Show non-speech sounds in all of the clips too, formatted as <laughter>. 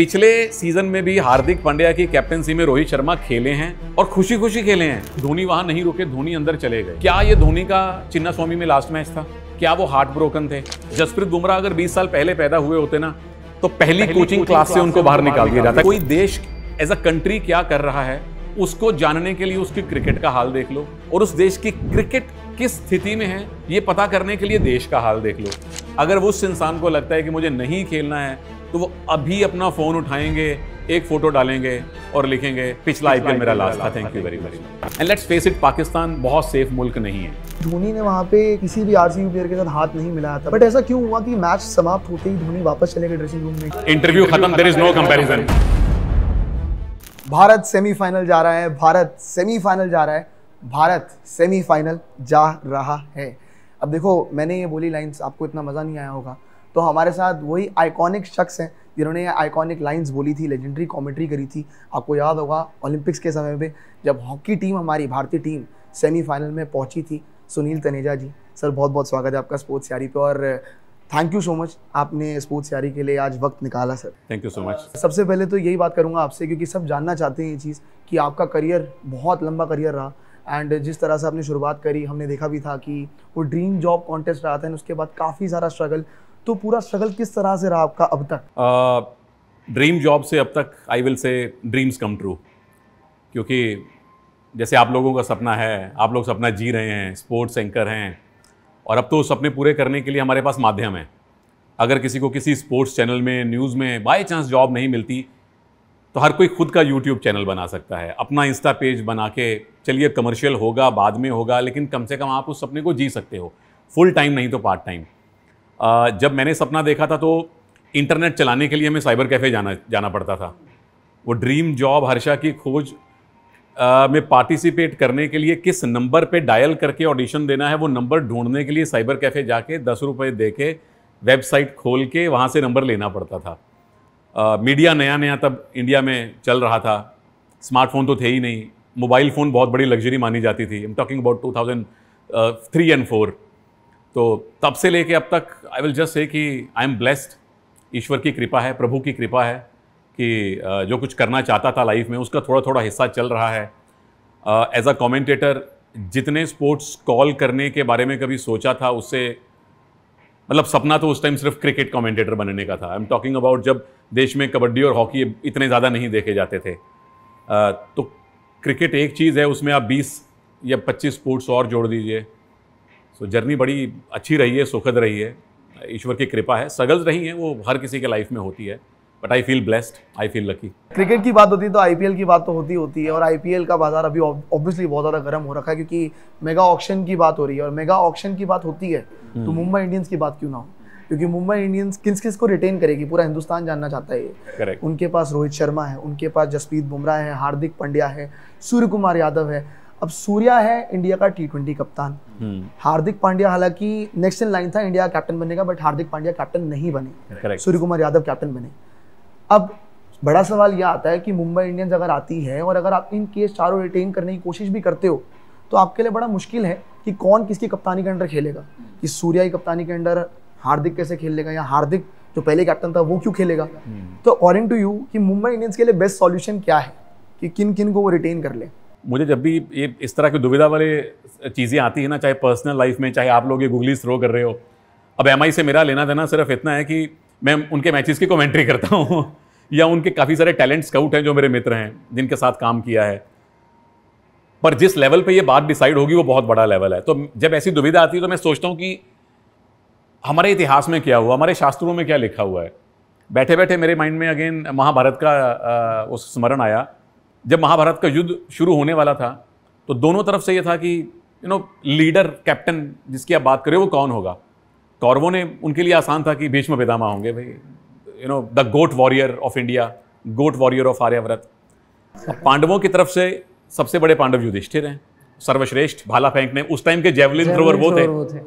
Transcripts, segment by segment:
पिछले सीजन में भी हार्दिक पांड्या की कैप्टनसी में रोहित शर्मा खेले हैं और खुशी खुशी खेले हैं धोनी वहां नहीं रुके धोनी अंदर चले गए क्या ये धोनी का चिन्ना स्वामी में लास्ट मैच था क्या वो हार्ट ब्रोकन थे जसप्रीत बुमराह अगर 20 साल पहले पैदा हुए होते ना तो पहली, पहली कोचिंग कोचिंग क्लास से उनको बाहर निकाल दिया जाता कोई देश एज अ कंट्री क्या कर रहा है उसको जानने के लिए उसकी क्रिकेट का हाल देख लो और उस देश की क्रिकेट किस स्थिति में है ये पता करने के लिए देश का हाल देख लो अगर उस इंसान को लगता है कि मुझे नहीं खेलना है तो वो अभी अपना फ़ोन उठाएंगे एक फ़ोटो डालेंगे और लिखेंगे पिछला आईपीएल मेरा लास्ट था thank you very much and let's face it Pakistan बहुत सेफ मुल्क नहीं है धोनी ने वहाँ पे किसी भी आर प्लेयर के साथ हाथ नहीं मिलाया था बट ऐसा क्यों हुआ कि मैच समाप्त होते ही धोनी वापस चले गए ड्रेसिंग रूम में इंटरव्यू खत्म there is no comparison Bharat semifinal जा रहा है भारत सेमीफाइनल जा रहा है भारत सेमीफाइनल जा रहा है अब देखो मैंने ये बोली लाइंस आपको इतना मज़ा नहीं आया होगा तो हमारे साथ वही आइकॉनिक शख्स हैं जिन्होंने आइकॉनिक लाइंस बोली थी लेजेंडरी कमेंट्री करी थी आपको याद होगा ओलंपिक्स के समय पे जब हॉकी टीम हमारी भारतीय टीम सेमीफाइनल में पहुंची थी सुनील तनेजा जी सर बहुत बहुत स्वागत है आपका स्पोर्ट्स यारी पे और थैंक यू सो मच आपने स्पोर्ट्स यारी के लिए आज वक्त निकाला sir thank you so much सबसे पहले तो यही बात करूंगा आपसे क्योंकि सब जानना चाहते हैं ये चीज़ कि आपका करियर बहुत लंबा करियर रहा एंड जिस तरह से आपने शुरुआत करी हमने देखा भी था कि वो ड्रीम जॉब कॉन्टेस्ट रहा था उसके बाद काफ़ी सारा स्ट्रगल तो पूरा स्ट्रगल किस तरह से रहा आपका अब तक ड्रीम जॉब से अब तक I will say dreams come true क्योंकि जैसे आप लोगों का सपना है आप लोग सपना जी रहे हैं स्पोर्ट्स एंकर हैं और अब तो उस सपने पूरे करने के लिए हमारे पास माध्यम है अगर किसी को किसी स्पोर्ट्स चैनल में न्यूज़ में बाई चांस जॉब नहीं मिलती तो हर कोई खुद का यूट्यूब चैनल बना सकता है अपना इंस्टा पेज बना के चलिए कमर्शियल होगा बाद में होगा लेकिन कम से कम आप उस सपने को जी सकते हो फुल टाइम नहीं तो पार्ट टाइम जब मैंने सपना देखा था तो इंटरनेट चलाने के लिए हमें साइबर कैफ़े जाना जाना पड़ता था वो ड्रीम जॉब हर्षा की खोज में पार्टिसिपेट करने के लिए किस नंबर पे डायल करके ऑडिशन देना है वो नंबर ढूंढने के लिए साइबर कैफ़े जाके दस रुपये दे के वेबसाइट खोल के वहाँ से नंबर लेना पड़ता था आ, मीडिया नया नया तब इंडिया में चल रहा था स्मार्टफोन तो थे ही नहीं मोबाइल फ़ोन बहुत बड़ी लग्जरी मानी जाती थी am talking about two thousand three and four तो तब से लेके अब तक आई विल जस्ट से कि आई एम ब्लेस्ड ईश्वर की कृपा है प्रभु की कृपा है कि uh, जो कुछ करना चाहता था लाइफ में उसका थोड़ा थोड़ा हिस्सा चल रहा है एज अ कॉमेंटेटर जितने स्पोर्ट्स कॉल करने के बारे में कभी सोचा था उससे मतलब सपना तो उस टाइम सिर्फ क्रिकेट कमेंटेटर बनने का था आई एम टॉकिंग अबाउट जब देश में कबड्डी और हॉकी इतने ज़्यादा नहीं देखे जाते थे uh, तो क्रिकेट एक चीज़ है उसमें आप 20 या 25 स्पोर्ट्स और जोड़ दीजिए सो so, जर्नी बड़ी अच्छी रही है सुखद रही है ईश्वर की कृपा है सगल्स रही हैं वो हर किसी के लाइफ में होती है but I feel blessed I feel lucky cricket की बात होती है तो आई की बात तो होती होती है और आई का बाजार अभी ऑब्वियसली बहुत ज़्यादा गर्म हो रखा है क्योंकि मेगा ऑक्शन की बात हो रही है और मेगा ऑक्शन की बात होती है तो हम्म। मुंबई इंडियंस की बात क्यों ना हो क्योंकि मुंबई इंडियंस किस किस को रिटेन करेगी पूरा हिंदुस्तान जानना चाहता है Correct. उनके पास रोहित शर्मा है उनके पास जसप्रीत बुमराह है हार्दिक पंड्या है सूर्य कुमार यादव है अब सूर्या है इंडिया का टी ट्वेंटी कप्तान हम्म। हार्दिक पांड्या हालांकि नेक्स्ट इन लाइन था इंडिया का कैप्टन बनेगा बट हार्दिक पांड्या कैप्टन नहीं बने सूर्य कुमार यादव कैप्टन बने अब बड़ा सवाल यह आता है कि मुंबई इंडियंस अगर आती है और अगर आप इन केस चारों रिटेन करने की कोशिश भी करते हो तो आपके लिए बड़ा मुश्किल है कि कौन किसकी कप्तानी के अंडर खेलेगा कि सूर्या की कप्तानी के अंडर हार्दिक कैसे खेल लेगा या हार्दिक जो पहले कैप्टन था वो क्यों खेलेगा हम्म। तो अकॉर्डिंग टू यू कि मुंबई इंडियंस के लिए बेस्ट सॉल्यूशन क्या है कि किन किन को वो रिटेन कर ले मुझे जब भी ये इस तरह की दुविधा वाले चीज़ें आती हैं ना चाहे पर्सनल लाइफ में चाहे आप लोग ये गूगली थ्रो कर रहे हो अब एम से मेरा लेना देना सिर्फ इतना है कि मैं उनके मैचेस की कमेंट्री करता <laughs> हूँ या उनके काफ़ी सारे टैलेंट स्काउट हैं जो मेरे मित्र हैं जिनके साथ काम किया है पर जिस लेवल पे ये बात डिसाइड होगी वो बहुत बड़ा लेवल है तो जब ऐसी दुविधा आती है तो मैं सोचता हूँ कि हमारे इतिहास में क्या हुआ हमारे शास्त्रों में क्या लिखा हुआ है बैठे बैठे मेरे माइंड में अगेन महाभारत का उस स्मरण आया जब महाभारत का युद्ध शुरू होने वाला था तो दोनों तरफ से ये था कि यू नो लीडर कैप्टन जिसकी आप बात करें वो कौन होगा कौरवों ने उनके लिए आसान था कि भीष्म पितामा होंगे भाई you know the GOAT warrior of India GOAT warrior of Aryavart अब पांडवों की तरफ से सबसे बड़े पांडव युधिष्ठिर हैं सर्वश्रेष्ठ भाला ने उस टाइम के जेवलिन थ्रोवर वो थे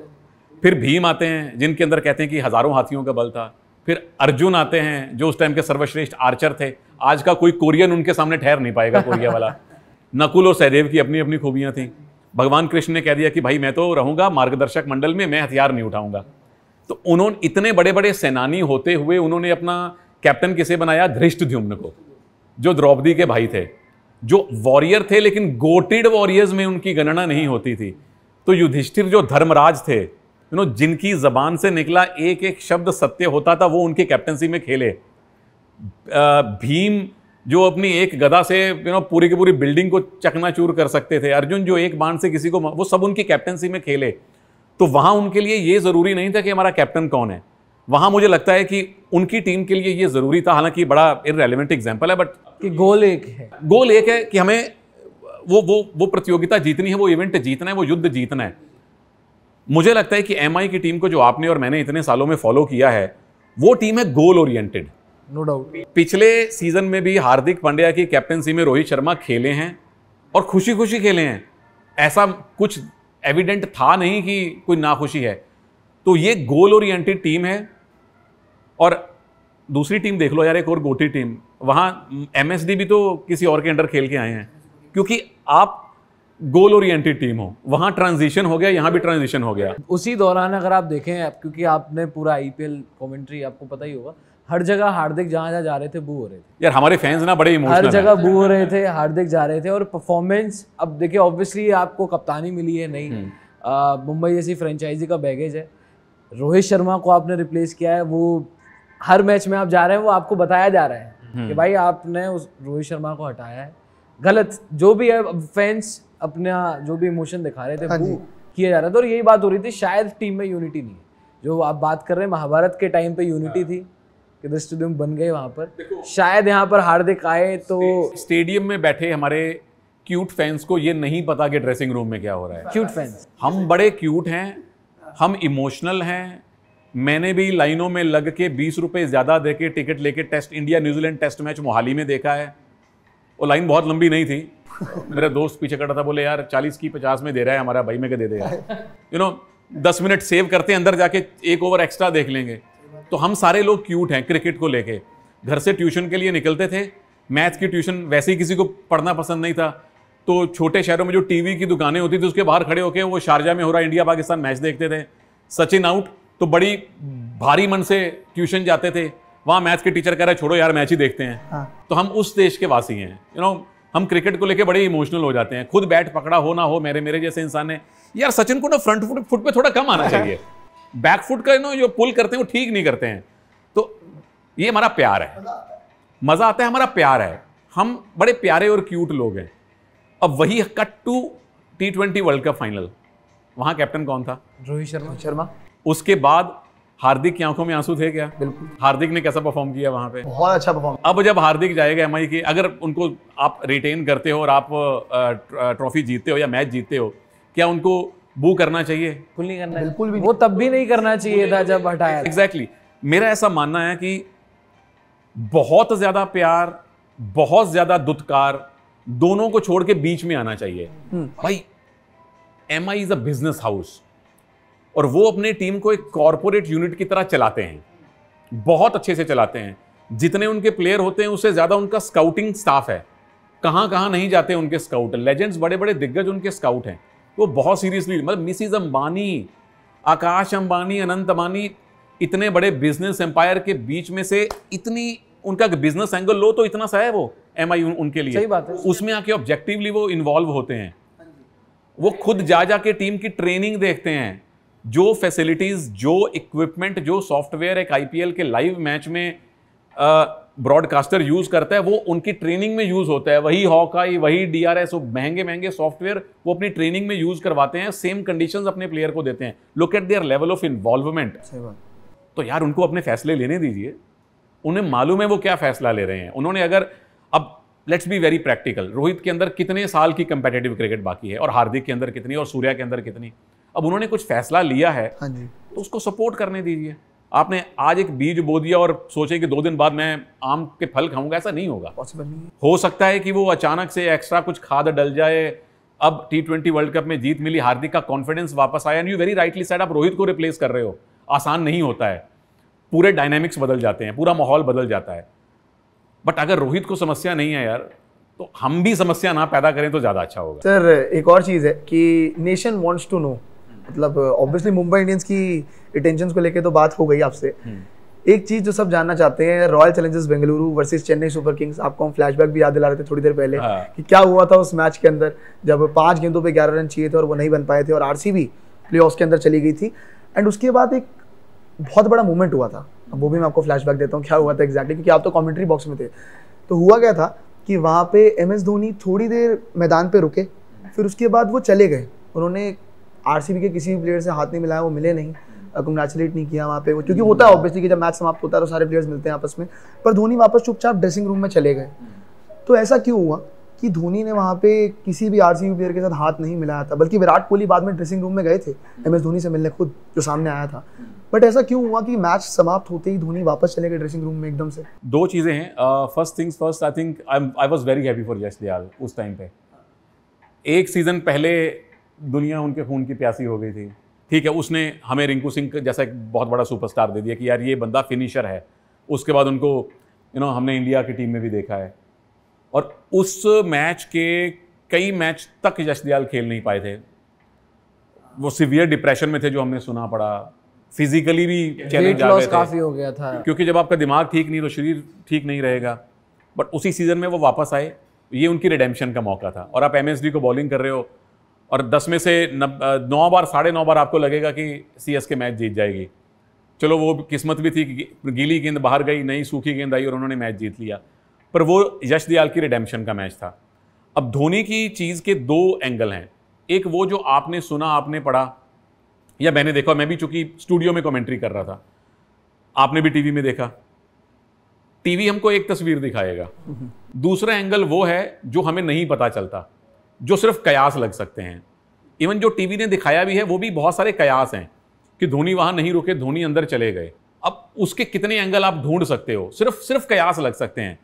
फिर भीम आते हैं जिनके अंदर कहते हैं कि हज़ारों हाथियों का बल था फिर अर्जुन आते हैं जो उस टाइम के सर्वश्रेष्ठ आर्चर थे आज का कोई कोरियन उनके सामने ठहर नहीं पाएगा कोरिया वाला <laughs> नकुल और सहदेव की अपनी अपनी खूबियाँ थी भगवान कृष्ण ने कह दिया कि भाई मैं तो रहूँगा मार्गदर्शक मंडल में मैं हथियार नहीं उठाऊँगा तो उन्होंने इतने बड़े बड़े सेनानी होते हुए उन्होंने अपना कैप्टन किसे बनाया धृष्ट को जो द्रौपदी के भाई थे जो वॉरियर थे लेकिन गोटेड वॉरियर्स में उनकी गणना नहीं होती थी तो युधिष्ठिर जो धर्मराज थे यू नो जिनकी ज़बान से निकला एक एक शब्द सत्य होता था वो उनकी कैप्टनसी में खेले भीम जो अपनी एक गदा से यू नो पूरी की पूरी बिल्डिंग को चकनाचूर कर सकते थे अर्जुन जो एक बाण से किसी को वो सब उनकी कैप्टनसी में खेले तो वहाँ उनके लिए ये ज़रूरी नहीं था कि हमारा कैप्टन कौन है वहाँ मुझे लगता है कि उनकी टीम के लिए ये ज़रूरी था हालांकि बड़ा इनरेलीवेंट एग्जाम्पल है बट कि गोल एक है गोल एक है कि हमें वो वो वो प्रतियोगिता जीतनी है वो इवेंट जीतना है वो युद्ध जीतना है मुझे लगता है कि एम की टीम को जो आपने और मैंने इतने सालों में फॉलो किया है वो टीम है गोल ओरिएंटेड नो डाउट पिछले सीजन में भी हार्दिक पांड्या की कैप्टनसी में रोहित शर्मा खेले हैं और खुशी खुशी खेले हैं ऐसा कुछ एविडेंट था नहीं कि कोई नाखुशी है तो ये गोल ओरिएंटेड टीम है और दूसरी टीम देख लो यार एक और गोटी टीम वहाँ एम भी तो किसी और के अंडर खेल के आए हैं क्योंकि आप गोल ओरिएंटेड टीम हो वहाँ ट्रांजिशन हो गया यहाँ भी ट्रांजिशन हो गया उसी दौरान अगर आप देखें आप क्योंकि आपने पूरा आईपीएल कमेंट्री आपको पता ही होगा हर जगह हार्दिक जहाँ जहाँ जा रहे थे बू हो रहे थे यार हमारे फैंस ना बड़े इमोशनल हर जगह बू हो रहे थे हार्दिक जा रहे थे और परफॉर्मेंस अब देखिए ऑब्वियसली आपको कप्तानी मिली है नहीं हम्म। मुंबई जैसी फ्रेंचाइजी का बैगेज है रोहित शर्मा को आपने रिप्लेस किया है वो हर मैच में आप जा रहे हैं वो आपको बताया जा रहा है हम्म। कि भाई आपने उस रोहित शर्मा को हटाया है गलत जो भी है फैंस अपना जो भी इमोशन दिखा रहे थे हाँ किया जा रहा था और यही बात हो रही थी शायद टीम में यूनिटी नहीं है जो आप बात कर रहे हैं महाभारत के टाइम पे यूनिटी हाँ। थी कि स्टेडियम बन गए वहाँ पर शायद यहाँ पर हार्दिक आए तो स्टेडियम में बैठे हमारे क्यूट फैंस को ये नहीं पता कि ड्रेसिंग रूम में क्या हो रहा है क्यूट फैंस हम बड़े क्यूट हैं हम इमोशनल हैं मैंने भी लाइनों में लग के बीस रुपये ज़्यादा दे के टिकट लेके test India New Zealand test match Mohali में देखा है वो लाइन बहुत लंबी नहीं थी मेरा दोस्त पीछे खड़ा था बोले यार चालीस की पचास में दे रहा है हमारा भाई में क्या दे दे यार यू नो दस मिनट सेव करते हैं अंदर जाके एक ओवर एक्स्ट्रा देख लेंगे तो हम सारे लोग क्यूट हैं क्रिकेट को लेके घर से ट्यूशन के लिए निकलते थे मैथ की ट्यूशन वैसे ही किसी को पढ़ना पसंद नहीं था तो छोटे शहरों में जो टीवी की दुकानें होती थी उसके बाहर खड़े होकर वो शारजा में हो रहा इंडिया पाकिस्तान मैच देखते थे सचिन आउट तो बड़ी भारी मन से ट्यूशन जाते थे वहाँ मैथ्स के टीचर कह रहे छोड़ो यार मैच ही देखते हैं हाँ। तो हम उस देश के वासी हैं यू नो हम क्रिकेट को लेके बड़े इमोशनल हो जाते हैं खुद बैट पकड़ा हो ना हो मेरे मेरे जैसे इंसान ने यार सचिन को ना फ्रंट फुट फुट पे थोड़ा कम आना <laughs> चाहिए बैक फुट का नो जो पुल करते हैं वो ठीक नहीं करते हैं तो ये हमारा प्यार है मज़ा आता है हमारा प्यार है हम बड़े प्यारे और क्यूट लोग हैं अब वही cut to T twenty World Cup final वहाँ कैप्टन कौन था रोहित शर्मा शर्मा उसके बाद हार्दिक की आंखों में आंसू थे क्या बिल्कुल हार्दिक ने कैसा परफॉर्म किया वहां पे बहुत अच्छा परफॉर्म अब जब हार्दिक जाएगा एम के अगर उनको आप रिटेन करते हो और आप ट्रॉफी जीतते हो या मैच जीतते हो क्या उनको बू करना चाहिए बिल्कुल नहीं करना बिल्कुल भी वो तब भी नहीं करना चाहिए था जब हटाया एग्जैक्टली मेरा ऐसा मानना है कि बहुत ज्यादा प्यार बहुत ज्यादा दुत्कार दोनों को छोड़ के बीच में आना चाहिए हम्म। भाई M I is a business house और वो अपने टीम को एक कॉरपोरेट यूनिट की तरह चलाते हैं बहुत अच्छे से चलाते हैं जितने उनके प्लेयर होते हैं उससे ज़्यादा उनका स्काउटिंग स्टाफ है कहाँ कहाँ नहीं जाते उनके स्काउट लेजेंड्स बड़े बड़े दिग्गज उनके स्काउट हैं वो बहुत सीरियसली मतलब मिसिज अंबानी आकाश अंबानी अनंत अंबानी इतने बड़े बिजनेस एम्पायर के बीच में से इतनी उनका बिजनेस एंगल लो तो इतना सा है वो एम आई उनके लिए सही बात है उसमें आके ऑब्जेक्टिवली वो इन्वॉल्व होते हैं वो खुद जा जा के टीम की ट्रेनिंग देखते हैं जो फैसिलिटीज़ जो इक्विपमेंट जो सॉफ्टवेयर एक आईपीएल के लाइव मैच में ब्रॉडकास्टर यूज़ करता है वो उनकी ट्रेनिंग में यूज़ होता है वही हॉकाई वही डी आर एस महंगे महंगे सॉफ्टवेयर वो अपनी ट्रेनिंग में यूज़ करवाते हैं सेम कंडीशंस अपने प्लेयर को देते हैं look at their level of involvement तो यार उनको अपने फैसले लेने दीजिए उन्हें मालूम है वो क्या फैसला ले रहे हैं उन्होंने अगर अब let's be very practical Rohit के अंदर कितने साल की कंपेटेटिव क्रिकेट बाकी है और हार्दिक के अंदर कितनी और सूर्या के अंदर कितनी अब उन्होंने कुछ फैसला लिया है हाँ जी तो उसको सपोर्ट करने दीजिए आपने आज एक बीज बो दिया और सोचे कि दो दिन बाद मैं आम के फल खाऊंगा ऐसा नहीं होगा पॉसिबल नहीं हो सकता है कि वो अचानक से एक्स्ट्रा कुछ खाद डल जाए अब टी ट्वेंटी वर्ल्ड कप में जीत मिली हार्दिक का कॉन्फिडेंस वापस आया यू वेरी राइटली साइड आप रोहित को रिप्लेस कर रहे हो आसान नहीं होता है पूरे डायनेमिक्स बदल जाते हैं पूरा माहौल बदल जाता है बट अगर रोहित को समस्या नहीं है यार तो हम भी समस्या ना पैदा करें तो ज़्यादा अच्छा होगा सर एक और चीज़ है कि नेशन वॉन्ट्स टू नो मतलब ऑब्वियसली मुंबई इंडियंस की इंटेंशन को लेकर तो बात हो गई आपसे हम्म। एक चीज जो सब जानना चाहते हैं Royal Challengers Bengaluru versus Chennai Super Kings आपको हम फ्लैशबैक भी याद दिला रहे थे थोड़ी देर पहले हाँ। कि क्या हुआ था उस मैच के अंदर जब पांच गेंदों पे ग्यारह रन चाहिए थे और वो नहीं बन पाए थे और आरसीबी प्लेऑफ्स के अंदर चली गई थी एंड उसके बाद एक बहुत बड़ा मूवमेंट हुआ था वो भी मैं आपको फ्लैशबैक देता हूँ क्या हुआ था एग्जैक्टली क्योंकि आप तो कॉमेंट्री बॉक्स में थे तो हुआ क्या था कि वहाँ पे एम एस धोनी थोड़ी देर मैदान पर रुके फिर उसके बाद वो चले गए उन्होंने आरसीबी के किसी भी प्लेयर से हाथ नहीं मिलाया वो मिले नहीं कंग्रेचुलेट नहीं किया वहाँ पे क्योंकि होता है ऑब्वियसली कि जब मैच समाप्त होता है तो सारे प्लेयर्स मिलते हैं आपस में पर धोनी वापस चुपचाप ड्रेसिंग रूम में चले गए तो ऐसा क्यों हुआ कि धोनी ने वहाँ पे किसी भी आर प्लेयर के साथ हाथ नहीं मिलाया था बल्कि विराट कोहली बाद में ड्रेसिंग रूम में गए थे एम एस धोनी से मिलने खुद जो सामने आया था बट ऐसा क्यों हुआ कि मैच समाप्त होते ही धोनी वापस चले गए ड्रेसिंग रूम में एकदम से दो चीज़ें हैं first things first I think I was very happy for Yash Dayal उस टाइम पे एक सीज़न पहले दुनिया उनके खून की प्यासी हो गई थी ठीक है उसने हमें रिंकू सिंह जैसा एक बहुत बड़ा सुपरस्टार दे दिया कि यार ये बंदा फिनिशर है उसके बाद उनको यू नो हमने इंडिया की टीम में भी देखा है और उस मैच के कई मैच तक यशदयाल खेल नहीं पाए थे वो सिवियर डिप्रेशन में थे जो हमने सुना पड़ा फिजिकली भी चैलेंज आ गया काफी हो गया था क्योंकि जब आपका दिमाग ठीक नहीं तो शरीर ठीक नहीं रहेगा बट उसी सीजन में वो वापस आए ये उनकी रिडेम्पशन का मौका था और आप एम को बॉलिंग कर रहे हो और दस में से नौ बार साढ़े नौ बार आपको लगेगा कि सी एस के मैच जीत जाएगी चलो वो किस्मत भी थी कि गीली गेंद बाहर गई नहीं सूखी गेंद आई और उन्होंने मैच जीत लिया पर वो यश दयाल की रिडेम्पशन का मैच था अब धोनी की चीज़ के दो एंगल हैं एक वो जो आपने सुना आपने पढ़ा या मैंने देखा मैं भी चूंकि स्टूडियो में कमेंट्री कर रहा था आपने भी टीवी में देखा टीवी हमको एक तस्वीर दिखाएगा हम्म। दूसरा एंगल वो है जो हमें नहीं पता चलता जो सिर्फ कयास लग सकते हैं इवन जो टीवी ने दिखाया भी है वो भी बहुत सारे कयास हैं कि धोनी वहाँ नहीं रुके धोनी अंदर चले गए अब उसके कितने एंगल आप ढूंढ सकते हो सिर्फ सिर्फ कयास लग सकते हैं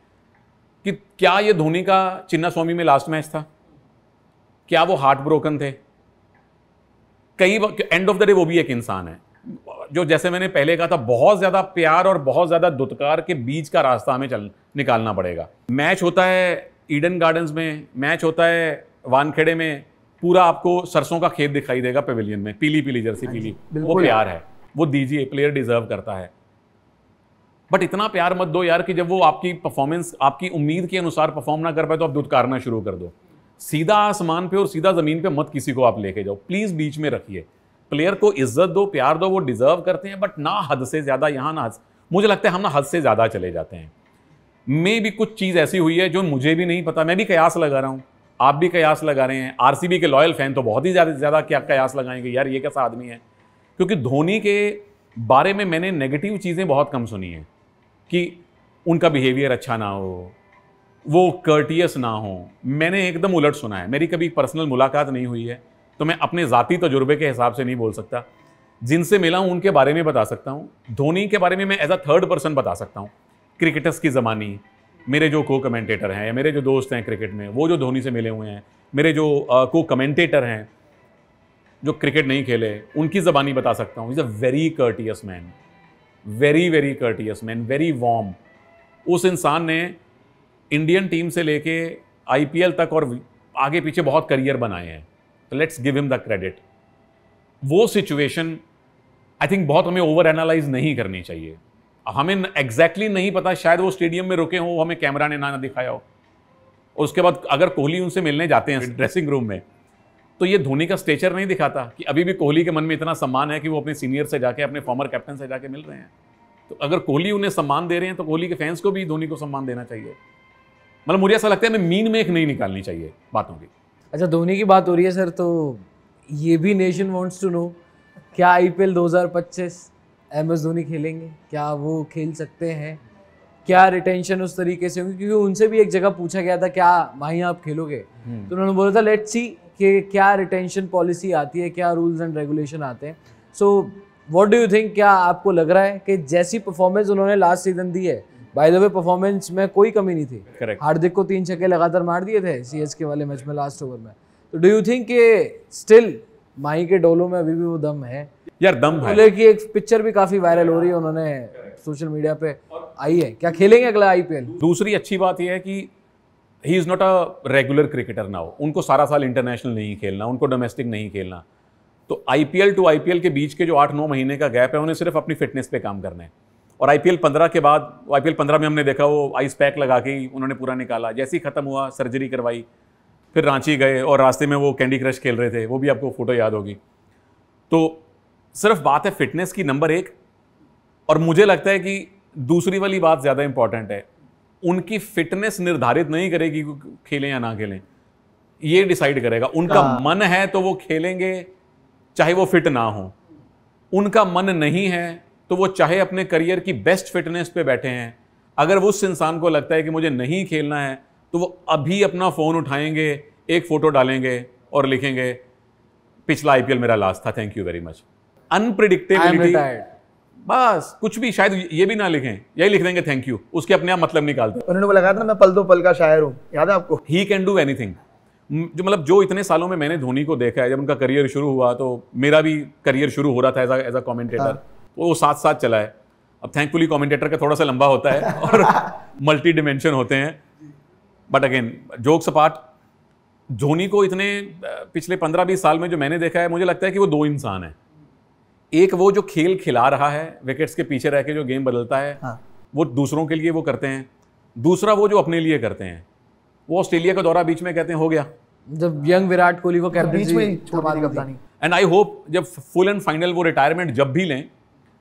कि क्या ये धोनी का चिन्ना स्वामी में लास्ट मैच था क्या वो हार्ट ब्रोकन थे कई एंड ऑफ द डे वो भी एक इंसान है जो जैसे मैंने पहले कहा था बहुत ज़्यादा प्यार और बहुत ज़्यादा दुतकार के बीच का रास्ता हमें चल निकालना पड़ेगा मैच होता है ईडन गार्डन्स में मैच होता है वानखेड़े में पूरा आपको सरसों का खेत दिखाई देगा पवेलियन में पीली पीली जर्सी हाँ पीली वो प्यार है वो दीजिए प्लेयर डिजर्व करता है बट इतना प्यार मत दो यार कि जब वो आपकी परफॉर्मेंस आपकी उम्मीद के अनुसार परफॉर्म ना कर पाए तो आप दुदकारना शुरू कर दो सीधा आसमान पे और सीधा ज़मीन पे मत किसी को आप लेके जाओ प्लीज़ बीच में रखिए प्लेयर को इज्जत दो प्यार दो वो डिज़र्व करते हैं बट ना हद से ज़्यादा यहाँ ना हद मुझे लगता है हम ना हद से ज़्यादा चले जाते हैं मे भी कुछ चीज़ ऐसी हुई है जो मुझे भी नहीं पता मैं भी कयास लगा रहा हूँ आप भी कयास लगा रहे हैं आरसीबी के लॉयल फैन तो बहुत ही ज़्यादा ज़्यादा क्या कयास लगाएंगे यार ये कैसा आदमी है क्योंकि धोनी के बारे में मैंने नेगेटिव चीज़ें बहुत कम सुनी हैं कि उनका बिहेवियर अच्छा ना हो वो कर्टियस ना हो मैंने एकदम उलट सुना है मेरी कभी पर्सनल मुलाकात नहीं हुई है तो मैं अपने ज़ाती तजुर्बे के हिसाब से नहीं बोल सकता जिनसे मिला हूँ उनके बारे में बता सकता हूँ धोनी के बारे में मैं एज अ थर्ड पर्सन बता सकता हूँ क्रिकेटर्स की ज़मानी मेरे जो को कमेंटेटर हैं या मेरे जो दोस्त हैं क्रिकेट में वो जो धोनी से मिले हुए हैं मेरे जो को कमेंटेटर हैं जो क्रिकेट नहीं खेले उनकी ज़बानी बता सकता हूँ is a very courteous man very very courteous man very warm उस इंसान ने इंडियन टीम से लेके आईपीएल तक और आगे पीछे बहुत करियर बनाए हैं तो let's give him the credit वो सिचुएशन आई थिंक बहुत हमें ओवर एनालाइज नहीं करनी चाहिए हमें एग्जैक्टली exactly नहीं पता शायद वो स्टेडियम में रुके हों हमें कैमरा ने ना ना दिखाया हो और उसके बाद अगर कोहली उनसे मिलने जाते हैं ड्रेसिंग रूम में तो ये धोनी का स्टेचर नहीं दिखाता कि अभी भी कोहली के मन में इतना सम्मान है कि वो अपने सीनियर से जाके अपने फॉर्मर कैप्टन से जाके मिल रहे हैं तो अगर कोहली उन्हें सम्मान दे रहे हैं तो कोहली के फैंस को भी धोनी को सम्मान देना चाहिए मतलब मुझे ऐसा लगता है हमें मीन एक नहीं निकालनी चाहिए बातों की अच्छा धोनी की बात हो रही है सर तो ये भी नेशन वॉन्ट्स टू नो क्या आई पी एल दो हज़ार पच्चीस एम एस धोनी खेलेंगे क्या वो खेल सकते हैं क्या रिटेंशन उस तरीके से होगी क्योंकि उनसे भी एक जगह पूछा गया था क्या भाई आप खेलोगे हम्म। तो उन्होंने बोला था लेट्स सी कि क्या रिटेंशन पॉलिसी आती है क्या रूल्स एंड रेगुलेशन आते हैं so what do you think क्या आपको लग रहा है कि जैसी परफॉर्मेंस उन्होंने लास्ट सीजन दी है बाय द वे परफॉर्मेंस में कोई कमी नहीं थी करेक्ट हार्दिक को तीन छक्के लगातार मार दिए थे सी के वाले मैच में लास्ट ओवर में तो डू यू थिंक कि स्टिल माही के डोलों में अभी भी वो दम है यार दम भाई की एक पिक्चर भी काफी वायरल हो रही है उन्होंने सोशल मीडिया पे आई है क्या खेलेंगे अगला आईपीएल दूसरी अच्छी बात यह है कि he is not a regular cricketer ना हो उनको सारा साल इंटरनेशनल नहीं खेलना उनको डोमेस्टिक नहीं खेलना तो आईपीएल टू आईपीएल के बीच के जो आठ नौ महीने का गैप है उन्हें सिर्फ अपनी फिटनेस पे काम करना है और आईपीएल पंद्रह के बाद आईपीएल पंद्रह में हमने देखा वो आइस पैक लगा के उन्होंने पूरा निकाला जैसे ही ख़त्म हुआ सर्जरी करवाई फिर रांची गए और रास्ते में वो कैंडी क्रश खेल रहे थे वो भी आपको फ़ोटो याद होगी तो सिर्फ बात है फिटनेस की नंबर एक और मुझे लगता है कि दूसरी वाली बात ज़्यादा इंपॉर्टेंट है उनकी फिटनेस निर्धारित नहीं करेगी खेलें या ना खेलें ये डिसाइड करेगा उनका हाँ। मन है तो वो खेलेंगे चाहे वो फिट ना हो उनका मन नहीं है तो वो चाहे अपने करियर की बेस्ट फिटनेस पे बैठे हैं अगर वो उस इंसान को लगता है कि मुझे नहीं खेलना है तो वो अभी अपना फ़ोन उठाएंगे एक फ़ोटो डालेंगे और लिखेंगे पिछला आईपीएल मेरा लास्ट था thank you very much unpredictability बस कुछ भी शायद ये भी ना लिखें यही लिख देंगे थैंक यू उसके अपने आप मतलब निकालते उन्होंने बोला था ना मैं पल दो पल का शायर हूँ याद है आपको ही कैन डू एनीथिंग जो मतलब जो इतने सालों में मैंने धोनी को देखा है जब उनका करियर शुरू हुआ तो मेरा भी करियर शुरू हो रहा था एज अ कॉमेंटेटर वो साथ साथ चला है अब थैंकफुली कॉमेंटेटर का थोड़ा सा लंबा होता है <laughs> और मल्टी डिमेंशन होते हैं but again jokes apart Dhoni को इतने पिछले पंद्रह बीस साल में जो मैंने देखा है मुझे लगता है कि वो दो इंसान हैं एक वो जो खेल खिला रहा है विकेट्स के पीछे रह के जो गेम बदलता है हाँ। वो दूसरों के लिए वो करते हैं दूसरा वो जो अपने लिए करते हैं वो ऑस्ट्रेलिया का दौरा बीच में कहते हैं हो गया जब यंग विराट कोहली को अच्छा, में एंड आई होप जब फुल एंड फाइनल वो रिटायरमेंट जब भी लें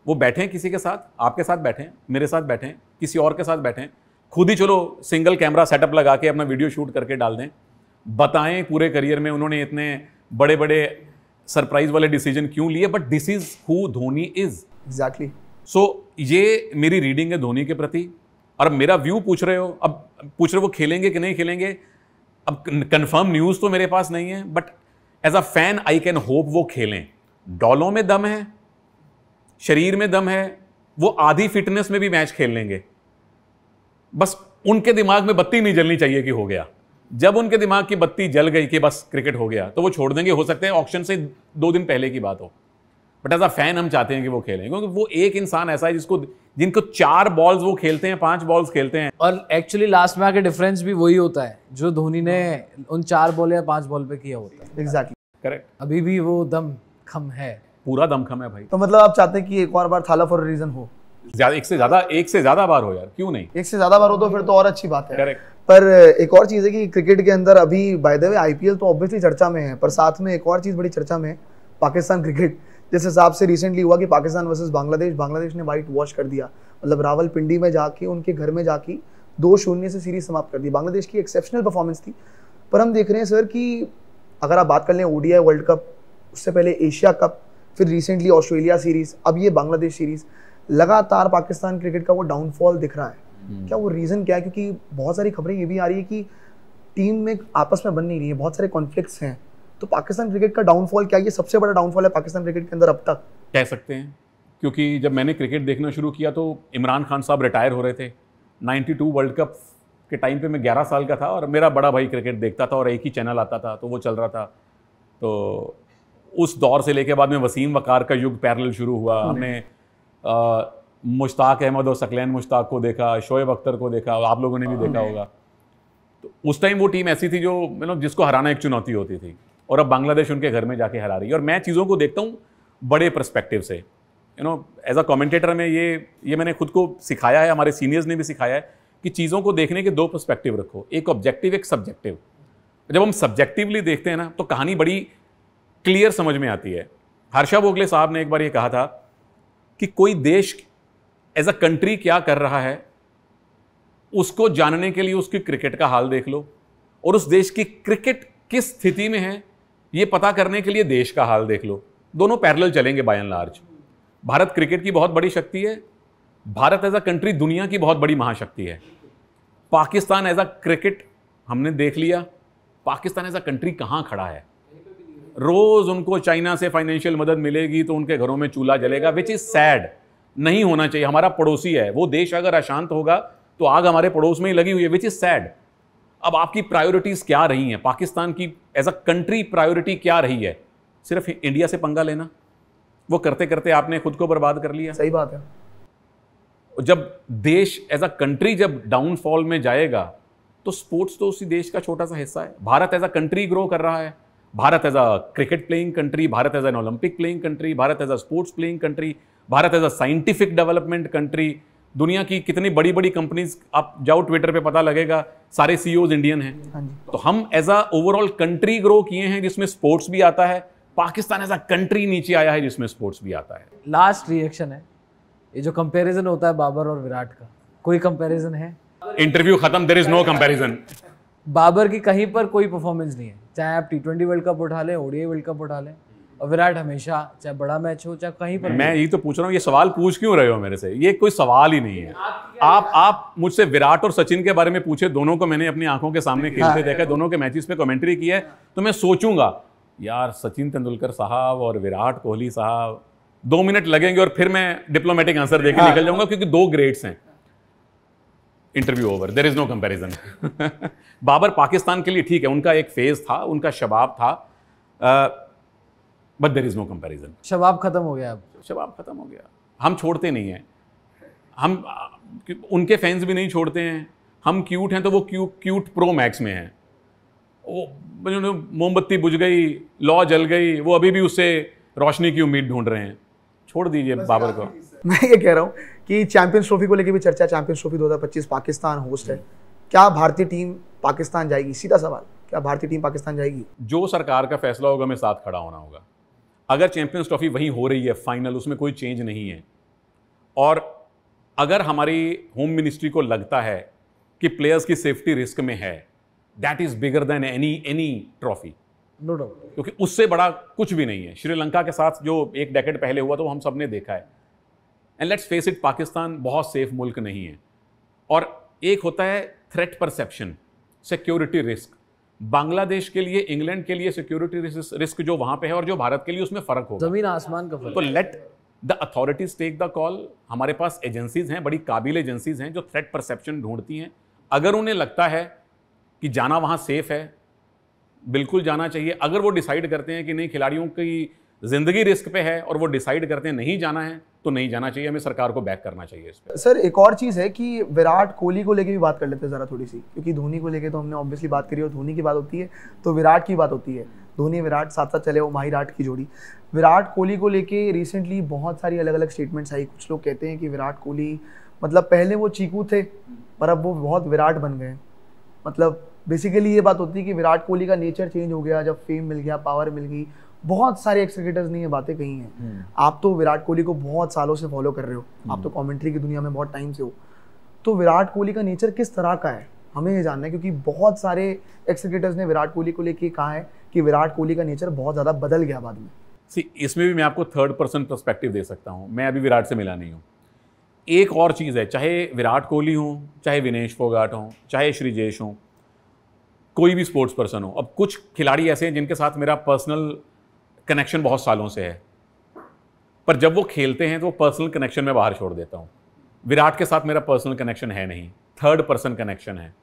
वो बैठें किसी के साथ आपके साथ बैठें मेरे साथ बैठें किसी और के साथ बैठे खुद ही चलो सिंगल कैमरा सेटअप लगा के अपना वीडियो शूट करके डाल दें बताएं पूरे करियर में उन्होंने इतने बड़े बड़े सरप्राइज वाले डिसीजन क्यों लिए but this is who Dhoni is exactly so ये मेरी रीडिंग है धोनी के प्रति और मेरा व्यू पूछ रहे हो अब पूछ रहे हो वो खेलेंगे कि नहीं खेलेंगे अब कंफर्म न्यूज़ तो मेरे पास नहीं है but as a fan I can hope वो खेलें डॉलों में दम है शरीर में दम है वो आधी फिटनेस में भी मैच खेल लेंगे बस उनके दिमाग में बत्ती नहीं जलनी चाहिए कि हो गया जब उनके दिमाग की बत्ती जल गई कि बस क्रिकेट हो गया तो वो छोड़ देंगे हो सकते हैं ऑप्शन से दो दिन पहले की बात हो बट एज अ फैन हम चाहते हैं कि वो खेलें क्योंकि वो एक इंसान ऐसा है जिसको जिनको चार बॉल्स वो खेलते हैं पांच बॉल्स खेलते हैं और एक्चुअली लास्ट में आके डिफरेंस भी वही होता है जो धोनी ने उन चार बॉल या पांच बॉल पे किया होता है एग्जैक्टली exactly. करेक्ट अभी भी वो दम खम है पूरा दम खम है भाई तो मतलब आप चाहते हैं कि एक और बार थाला फॉर रीजन हो एक से ज्यादा एक से ज्यादा बार हो यार क्यों नहीं एक से ज्यादा बार हो तो फिर तो और अच्छी बात है करेक्ट पर एक और चीज़ है कि क्रिकेट के अंदर अभी बाय द वे आईपीएल तो ऑब्वियसली चर्चा में है पर साथ में एक और चीज़ बड़ी चर्चा में है पाकिस्तान क्रिकेट जिस हिसाब से रिसेंटली हुआ कि पाकिस्तान वर्सेस बांग्लादेश बांग्लादेश ने वाइट वॉश कर दिया मतलब रावल पिंडी में जाके उनके घर में जाके दो शून्य से सीरीज समाप्त कर दी बांग्लादेश की एक्सेप्शनल परफॉर्मेंस थी पर हम देख रहे हैं सर कि अगर आप बात कर लें ओडीआई वर्ल्ड कप उससे पहले एशिया कप फिर रिसेंटली ऑस्ट्रेलिया सीरीज अब ये बांग्लादेश सीरीज लगातार पाकिस्तान क्रिकेट का वो डाउनफॉल दिख रहा है हम्म। क्या वो रीज़न क्या है क्योंकि बहुत सारी खबरें ये भी आ रही है कि टीम में आपस में बन नहीं रही है बहुत सारे कॉन्फ्लिक्ट्स हैं तो पाकिस्तान क्रिकेट का डाउनफॉल क्या ये सबसे बड़ा डाउनफॉल है पाकिस्तान क्रिकेट के अंदर अब तक कह सकते हैं क्योंकि जब मैंने क्रिकेट देखना शुरू किया तो इमरान खान साहब रिटायर हो रहे थे 92 वर्ल्ड कप के टाइम पे मैं 11 साल का था और मेरा बड़ा भाई क्रिकेट देखता था और एक ही चैनल आता था तो वो चल रहा था तो उस दौर से लेके बाद में वसीम वकार का युग पैरल शुरू हुआ हम्म। हमने मुश्ताक अहमद और सकलैन मुश्ताक को देखा शोएब अख्तर को देखा और आप लोगों ने भी हाँ, देखा हाँ। होगा तो उस टाइम वो टीम ऐसी थी जो मतलब जिसको हराना एक चुनौती होती थी और अब बांग्लादेश उनके घर में जाके हरा रही है और मैं चीज़ों को देखता हूँ बड़े परस्पेक्टिव से you know as a commentator में ये ये मैंने खुद को सिखाया है हमारे सीनियर्स ने भी सिखाया है कि चीज़ों को देखने के दो परस्पेक्टिव रखो एक ऑब्जेक्टिव एक सब्जेक्टिव जब हम सब्जेक्टिवली देखते हैं ना तो कहानी बड़ी क्लियर समझ में आती है हर्षा बोगले साहब ने एक बार ये कहा था कि कोई देश एज अ कंट्री क्या कर रहा है उसको जानने के लिए उसकी क्रिकेट का हाल देख लो और उस देश की क्रिकेट किस स्थिति में है ये पता करने के लिए देश का हाल देख लो दोनों पैरेलल चलेंगे by and large Bharat cricket की बहुत बड़ी शक्ति है भारत एज अ कंट्री दुनिया की बहुत बड़ी महाशक्ति है पाकिस्तान एज अ क्रिकेट हमने देख लिया पाकिस्तान एज अ कंट्री कहाँ खड़ा है रोज़ उनको चाइना से फाइनेंशियल मदद मिलेगी तो उनके घरों में चूल्हा जलेगा विच इज़ सैड नहीं होना चाहिए हमारा पड़ोसी है वो देश अगर अशांत होगा तो आग हमारे पड़ोस में ही लगी हुई है विच इज़ सैड अब आपकी प्रायोरिटीज़ क्या रही हैं पाकिस्तान की एज अ कंट्री प्रायोरिटी क्या रही है सिर्फ इंडिया से पंगा लेना वो करते करते आपने खुद को बर्बाद कर लिया सही बात है जब देश एज अ कंट्री जब डाउनफॉल में जाएगा तो स्पोर्ट्स तो उसी देश का छोटा सा हिस्सा है Bharat as a country grow कर रहा है Bharat as a cricket playing country Bharat as an Olympic playing country Bharat as a sports playing country Bharat as a scientific development country दुनिया की कितनी बड़ी बड़ी कंपनीज आप जाओ ट्विटर पे पता लगेगा सारे सी इंडियन e हैं हाँ तो हम as a overall country grow किए हैं जिसमें स्पोर्ट्स भी आता है पाकिस्तान एज अ कंट्री नीचे आया है जिसमें स्पोर्ट्स भी आता है लास्ट रिएक्शन है ये जो कंपैरिजन होता है बाबर और विराट का कोई कंपैरिजन है इंटरव्यू खत्म there is no comparison Babar की कहीं पर कोई परफॉर्मेंस नहीं है चाहे आप टी ट्वेंटी वर्ल्ड कप उठा लें ओडीआई वर्ल्ड कप उठा लें और विराट हमेशा चाहे बड़ा मैच हो चाहे कहीं पर मैं ये तो पूछ रहा हूँ ये सवाल पूछ क्यों रहे हो मेरे से ये कोई सवाल ही नहीं है आप आप मुझसे विराट और सचिन के बारे में पूछे दोनों को मैंने अपनी आंखों के सामने हाँ। खेलते देखा दोनों के मैचेस पे कमेंट्री की है तो मैं सोचूंगा यार सचिन तेंदुलकर साहब और विराट कोहली साहब दो मिनट लगेंगे और फिर मैं डिप्लोमेटिक आंसर देकर निकल जाऊंगा क्योंकि दो ग्रेड्स हैं interview over there is no comparison Babar Pakistan के लिए ठीक है उनका एक फेज था उनका शबाब था but there is no comparison शबाब ख़त्म हो गया अब शबाब ख़त्म हो गया हम छोड़ते नहीं हैं हम उनके फैंस भी नहीं छोड़ते हैं हम क्यूट हैं तो वो क्यू क्यूट प्रो मैक्स में हैं वो मोमबत्ती बुझ गई लॉ जल गई वो अभी भी उससे रोशनी की उम्मीद ढूंढ रहे हैं छोड़ दीजिए बाबर को मैं ये कह रहा हूँ कि चैंपियंस ट्रॉफी को लेकर भी चर्चा चैंपियंस ट्रॉफी दो पाकिस्तान होस्ट है क्या भारतीय टीम पाकिस्तान जाएगी सीधा सवाल क्या भारतीय टीम पाकिस्तान जाएगी जो सरकार का फैसला होगा मैं साथ खड़ा होना होगा अगर चैंपियंस ट्रॉफी वहीं हो रही है फाइनल उसमें कोई चेंज नहीं है और अगर हमारी होम मिनिस्ट्री को लगता है कि प्लेयर्स की सेफ्टी रिस्क में है that is bigger than any any trophy no doubt क्योंकि उससे बड़ा कुछ भी नहीं है श्रीलंका के साथ जो एक डैकेट पहले हुआ तो हम सब ने देखा है and let's face it Pakistan बहुत सेफ मुल्क नहीं है और एक होता है threat perception security risk Bangladesh के लिए इंग्लैंड के लिए सिक्योरिटी रिस्क जो वहां पे है और जो भारत के लिए उसमें फर्क होगा जमीन आसमान का फर्क तो let the authorities take the call हमारे पास एजेंसीज हैं बड़ी काबिल एजेंसीज हैं जो थ्रेट परसेप्शन ढूंढती हैं अगर उन्हें लगता है कि जाना वहां सेफ है बिल्कुल जाना चाहिए अगर वो डिसाइड करते हैं कि नहीं खिलाड़ियों की ज़िंदगी रिस्क पे है और वो डिसाइड करते हैं नहीं जाना है तो नहीं जाना चाहिए हमें सरकार को बैक करना चाहिए इस पर सर एक और चीज़ है कि विराट कोहली को लेके भी बात कर लेते हैं ज़रा थोड़ी सी क्योंकि धोनी को लेके तो हमने ऑब्वियसली बात करी और धोनी की बात होती है तो विराट की बात होती है धोनी विराट साथ साथ चले वो माही राट की जोड़ी विराट कोहली को लेके रिसेंटली बहुत सारी अलग अलग स्टेटमेंट्स आई कुछ लोग कहते हैं कि विराट कोहली मतलब पहले वो चीकू थे पर अब वो बहुत विराट बन गए मतलब बेसिकली ये बात होती है कि विराट कोहली का नेचर चेंज हो गया जब फेम मिल गया पावर मिल गई बहुत सारे एक्स क्रिकेटर्स ने ये बातें कही हैं हम्म। आप तो विराट कोहली को बहुत सालों से फॉलो कर रहे हो हम्म। आप तो कॉमेंट्री की दुनिया में बहुत टाइम से हो तो विराट कोहली का नेचर किस तरह का है हमें ये जानना है क्योंकि बहुत सारे एक्स क्रिकेटर्स ने विराट कोहली को लेके कहा है कि विराट कोहली का नेचर बहुत ज़्यादा बदल गया बाद में सी इसमें भी मैं आपको थर्ड पर्सन परस्पेक्टिव दे सकता हूँ मैं अभी विराट से मिला नहीं हूँ एक और चीज़ है चाहे विराट कोहली हो चाहे विनेश फोगाट हो चाहे श्रीजेश हो कोई भी स्पोर्ट्स पर्सन हो अब कुछ खिलाड़ी ऐसे हैं जिनके साथ मेरा पर्सनल कनेक्शन बहुत सालों से है पर जब वो खेलते हैं तो वो पर्सनल कनेक्शन में बाहर छोड़ देता हूँ विराट के साथ मेरा पर्सनल कनेक्शन है नहीं थर्ड पर्सन कनेक्शन है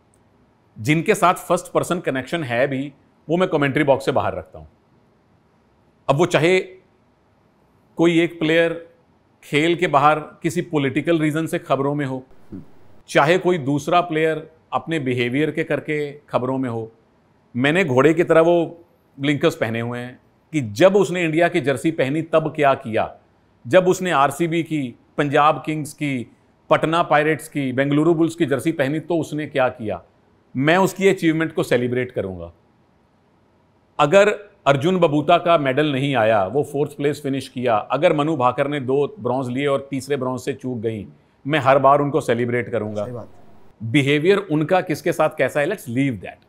जिनके साथ फर्स्ट पर्सन कनेक्शन है भी वो मैं कमेंट्री बॉक्स से बाहर रखता हूँ अब वो चाहे कोई एक प्लेयर खेल के बाहर किसी पॉलिटिकल रीज़न से खबरों में हो चाहे कोई दूसरा प्लेयर अपने बिहेवियर के करके खबरों में हो मैंने घोड़े की तरह वो ब्लिंकर्स पहने हुए हैं कि जब उसने इंडिया की जर्सी पहनी तब क्या किया जब उसने आरसीबी की पंजाब किंग्स की पटना पायरेट्स की बेंगलुरु बुल्स की जर्सी पहनी तो उसने क्या किया मैं उसकी अचीवमेंट को सेलिब्रेट करूंगा अगर अर्जुन बबूता का मेडल नहीं आया वो फोर्थ प्लेस फिनिश किया अगर मनु भाकर ने दो ब्रॉन्ज लिए और तीसरे ब्रॉन्ज से चूक गई मैं हर बार उनको सेलिब्रेट करूंगा बिहेवियर उनका किसके साथ कैसा है लेट्स लीव दैट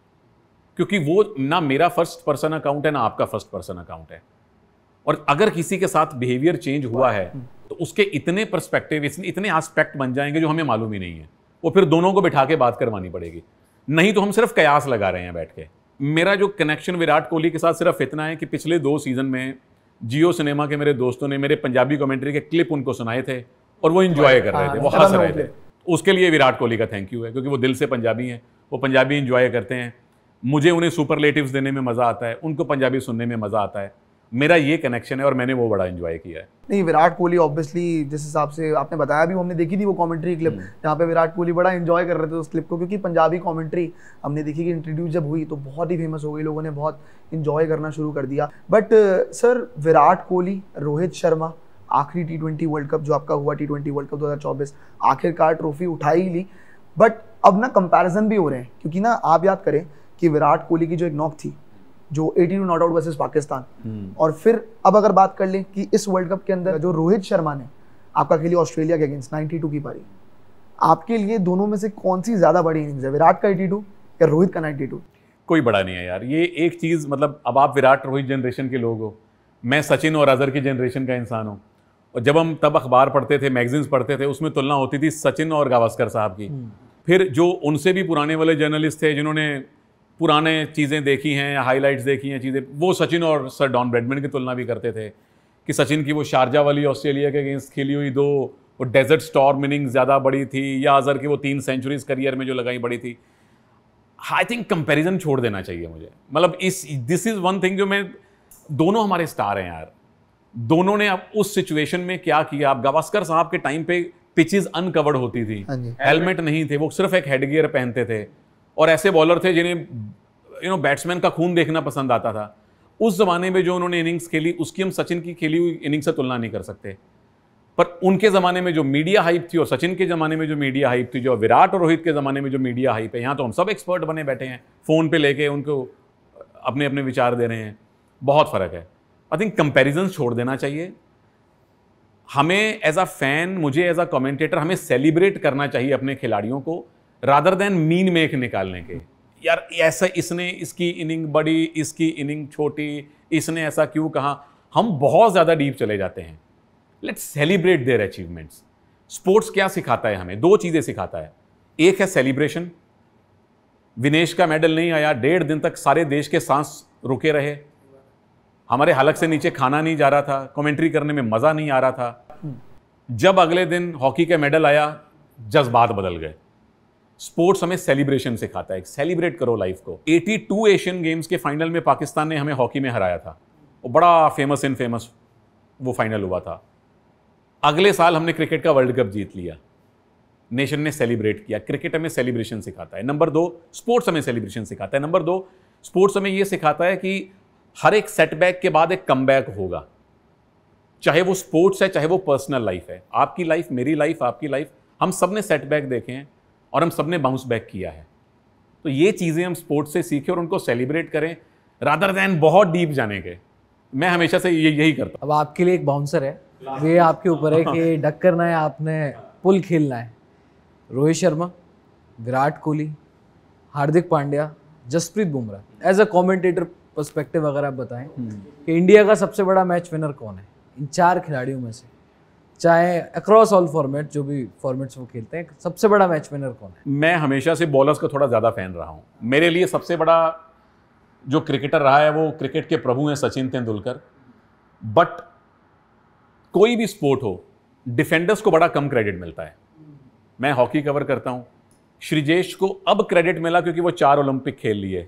क्योंकि वो ना मेरा फर्स्ट पर्सन अकाउंट है ना आपका फर्स्ट पर्सन अकाउंट है और अगर किसी के साथ बिहेवियर चेंज हुआ है तो उसके इतने परस्पेक्टिव इतने आस्पेक्ट बन जाएंगे जो हमें मालूम ही नहीं है वो फिर दोनों को बिठा के बात करवानी पड़ेगी नहीं तो हम सिर्फ कयास लगा रहे हैं बैठ के मेरा जो कनेक्शन विराट कोहली के साथ सिर्फ इतना है कि पिछले दो सीज़न में जियो सिनेमा के मेरे दोस्तों ने मेरे पंजाबी कमेंट्री के क्लिप उनको सुनाए थे और वो इन्जॉय कर रहे थे वो हाँ, हंस रहे थे उसके लिए विराट कोहली का थैंक यू है क्योंकि वो दिल से पंजाबी हैं वो पंजाबी इन्जॉय करते हैं मुझे उन्हें सुपरलेटिव्स देने में मज़ा आता है उनको पंजाबी सुनने में मज़ा आता है मेरा ये कनेक्शन है और मैंने वो बड़ा इन्जॉय किया है नहीं विराट कोहली ऑब्वियसली जिस हिसाब से आपने बताया भी हमने देखी थी वो कमेंट्री हम्म। क्लिप जहाँ पे विराट कोहली बड़ा इन्जॉय कर रहे थे उस क्लिप को क्योंकि पंजाबी कमेंट्री हमने देखी कि इंट्रोड्यूस जब हुई तो बहुत ही फेमस हो गई लोगों ने बहुत इन्जॉय करना शुरू कर दिया बट सर विराट कोहली रोहित शर्मा आखिरी टी ट्वेंटी वर्ल्ड कप जो आपका हुआ टी ट्वेंटी वर्ल्ड कप चौबीस आखिरकार ट्रॉफी उठाई ही ली बट अब ना कंपैरिजन भी हो रहे हैं क्योंकि ना आप याद करें कि विराट कोहली की जो एक नॉक थी जो 82 not out versus Pakistan hmm. और फिर अब अगर बात कर लें कि इस वर्ल्ड कप के अंदर जो रोहित शर्मा ने आपका खेली ऑस्ट्रेलिया के अगेंस्ट नाइनटी की पारी आपके लिए दोनों में से कौन सी ज़्यादा बड़ी इनिंग्स है विराट का एटी या रोहित का नाइनटी कोई बड़ा नहीं है यार ये एक चीज़ मतलब अब आप विराट रोहित जनरेशन के लोग हो मैं सचिन और अजहर की जनरेशन का इंसान हूँ और जब हम तब अखबार पढ़ते थे मैगजीन्स पढ़ते थे उसमें तुलना होती थी सचिन और गावस्कर साहब की हम्म। फिर जो उनसे भी पुराने वाले जर्नलिस्ट थे जिन्होंने पुराने चीज़ें देखी हैं हाईलाइट्स देखी हैं चीज़ें वो सचिन और सर डॉन ब्रेडमैन की तुलना भी करते थे कि सचिन की वो शारजा वाली ऑस्ट्रेलिया के अगेंस्ट खेली हुई दो वो डेजर्ट स्टॉर मिनिंग ज़्यादा बड़ी थी या अजहर की वो तीन सेंचुरीज करियर में जो लगाई बड़ी थी आई थिंक कंपेरिजन छोड़ देना चाहिए मुझे मतलब इस दिस इज़ वन थिंग जो मैं दोनों हमारे स्टार हैं यार दोनों ने अब उस सिचुएशन में क्या किया आप गावस्कर साहब के टाइम पे पिचेस अनकवर्ड होती थी हेलमेट हाँ नहीं थे वो सिर्फ एक हेडगियर पहनते थे और ऐसे बॉलर थे जिन्हें यू नो बैट्समैन का खून देखना पसंद आता था उस ज़माने में जो उन्होंने इनिंग्स खेली उसकी हम सचिन की खेली हुई इनिंग्स से तुलना नहीं कर सकते पर उनके ज़माने में जो मीडिया हाइप थी और सचिन के ज़माने में जो मीडिया हाइप थी जो विराट और रोहित के ज़माने में जो मीडिया हाइप है यहाँ तो हम सब एक्सपर्ट बने बैठे हैं फ़ोन पे लेके उनको अपने अपने विचार दे रहे हैं बहुत फ़र्क है आई थिंक कंपेरिजन छोड़ देना चाहिए हमें एज अ फ़ैन मुझे एज अ कमेंटेटर हमें सेलिब्रेट करना चाहिए अपने खिलाड़ियों को रादर देन मीन मेक निकालने के यार ऐसा इसने इसकी इनिंग बड़ी इसकी इनिंग छोटी इसने ऐसा क्यों कहा हम बहुत ज़्यादा डीप चले जाते हैं let's celebrate their achievements sports क्या सिखाता है हमें दो चीज़ें सिखाता है एक है सेलिब्रेशन विनेश का मेडल नहीं आया डेढ़ दिन तक सारे देश के सांस रुके रहे हमारे हलक से नीचे खाना नहीं जा रहा था कमेंट्री करने में मज़ा नहीं आ रहा था जब अगले दिन हॉकी का मेडल आया जज्बात बदल गए स्पोर्ट्स हमें सेलिब्रेशन सिखाता है सेलिब्रेट करो लाइफ को 82 एशियन गेम्स के फाइनल में पाकिस्तान ने हमें हॉकी में हराया था वो बड़ा फेमस इन फेमस वो फाइनल हुआ था अगले साल हमने क्रिकेट का वर्ल्ड कप जीत लिया नेशन ने सेलिब्रेट किया क्रिकेट हमें सेलिब्रेशन सिखाता है नंबर दो स्पोर्ट्स हमें सेलिब्रेशन सिखाता है नंबर दो स्पोर्ट्स हमें यह सिखाता है कि हर एक सेटबैक के बाद एक कम होगा चाहे वो स्पोर्ट्स है चाहे वो पर्सनल लाइफ है आपकी लाइफ मेरी लाइफ आपकी लाइफ हम सब ने सेटबैक देखे हैं और हम सब ने बाउंस बैक किया है तो ये चीज़ें हम स्पोर्ट्स से सीखें और उनको सेलिब्रेट करें रादर दैन बहुत डीप जाने के मैं हमेशा से ये यही करता अब आपके लिए एक बाउंसर है ये आपके ऊपर है कि डक करना है आपने पुल खेलना है Rohit Sharma Virat Kohli Hardik Pandya Jasprit Bumrah as a commentator perspective अगर आप बताएं हम्म। कि इंडिया का सबसे बड़ा मैच विनर कौन है इन चार खिलाड़ियों में से चाहे अक्रॉस ऑल फॉर्मेट जो भी फॉर्मेट्स वो खेलते हैं सबसे बड़ा मैच विनर कौन है मैं हमेशा से बॉलर्स का थोड़ा ज़्यादा फ़ैन रहा हूँ मेरे लिए सबसे बड़ा जो क्रिकेटर रहा है वो क्रिकेट के प्रभु हैं सचिन तेंदुलकर बट कोई भी स्पोर्ट हो डिफेंडर्स को बड़ा कम क्रेडिट मिलता है मैं हॉकी कवर करता हूँ श्रीजेश को अब क्रेडिट मिला क्योंकि वो चार ओलंपिक खेल लिए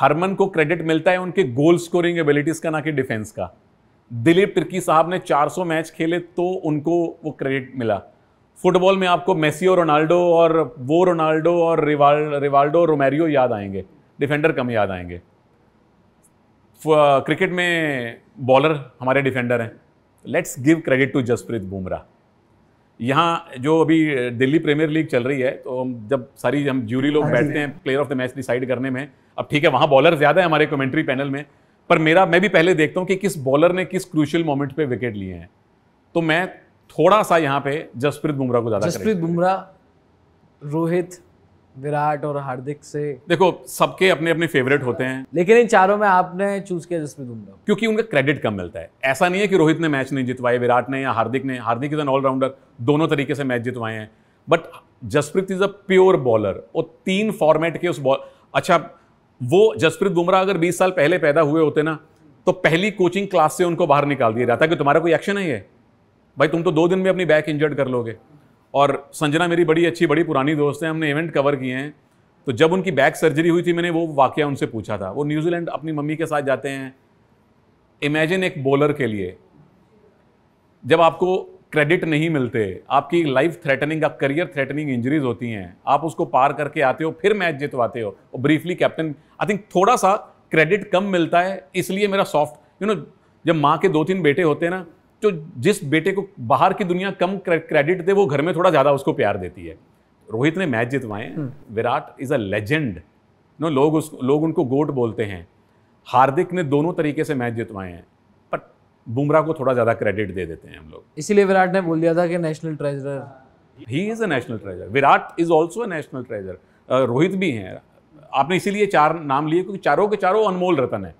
हरमन को क्रेडिट मिलता है उनके गोल स्कोरिंग एबिलिटीज़ का ना कि डिफेंस का दिलीप तिर्की साहब ने 400 मैच खेले तो उनको वो क्रेडिट मिला फुटबॉल में आपको मेसी और रोनाल्डो और वो रोनाल्डो और रिवाल रिवाल्डो रोमेरियो याद आएंगे डिफेंडर कम याद आएंगे क्रिकेट में बॉलर हमारे डिफेंडर हैं let's give credit to Jasprit Bumrah यहाँ जो अभी दिल्ली प्रीमियर लीग चल रही है तो जब सारी हम ज्यूरी लोग हाँ बैठते हैं player of the match decide करने में अब ठीक है वहाँ बॉलर ज़्यादा है हमारे कमेंट्री पैनल में पर मेरा मैं भी पहले देखता हूँ कि किस बॉलर ने किस क्रूशियल मोमेंट पे विकेट लिए हैं तो मैं थोड़ा सा यहां पे जसप्रीत बुमराह को ज़्यादा जसप्रीत बुमराह रोहित विराट और हार्दिक से देखो सबके अपने अपने फेवरेट होते हैं लेकिन इन चारों में आपने चूज किया जसप्रीत बुमराह क्योंकि उनका क्रेडिट कम मिलता है ऐसा नहीं है कि रोहित ने मैच नहीं जितवाए विराट ने या हार्दिक ने हार्दिक इज एन ऑलराउंडर दोनों तरीके से मैच जितवाए हैं but Jasprit is a pure bowler और तीन फॉर्मेट के उस बॉल अच्छा वो जसप्रीत बुमराह अगर 20 साल पहले पैदा हुए होते ना तो पहली कोचिंग क्लास से उनको बाहर निकाल दिया जाता कि तुम्हारा कोई एक्शन नहीं है भाई तुम तो दो दिन में अपनी बैक इंजर्ड कर लोगे और संजना मेरी बड़ी अच्छी बड़ी पुरानी दोस्त है हमने इवेंट कवर किए हैं तो जब उनकी बैक सर्जरी हुई थी मैंने वो वाक्य उनसे पूछा था वो न्यूजीलैंड अपनी मम्मी के साथ जाते हैं इमेजिन एक बॉलर के लिए जब आपको क्रेडिट नहीं मिलते आपकी लाइफ थ्रेटनिंग आप करियर थ्रेटनिंग इंजरीज होती हैं आप उसको पार करके आते हो फिर मैच जितवाते हो और ब्रीफली कैप्टन आई थिंक थोड़ा सा क्रेडिट कम मिलता है इसलिए मेरा सॉफ्ट यू नो जब माँ के दो तीन बेटे होते हैं ना तो जिस बेटे को बाहर की दुनिया कम क्रेडिट दे वो घर में थोड़ा ज़्यादा उसको प्यार देती है रोहित ने मैच जितवाए hmm. Virat is a legend no लोग उस लोग उनको गोट बोलते हैं हार्दिक ने दोनों तरीके से मैच जितवाए हैं बुमराह को थोड़ा ज़्यादा क्रेडिट दे देते हैं हम लोग इसीलिए विराट ने बोल दिया था कि national treasure he is a national treasure Virat is also a national treasure Rohit भी हैं आपने इसीलिए चार नाम लिए क्योंकि चारों के चारों अनमोल रतन है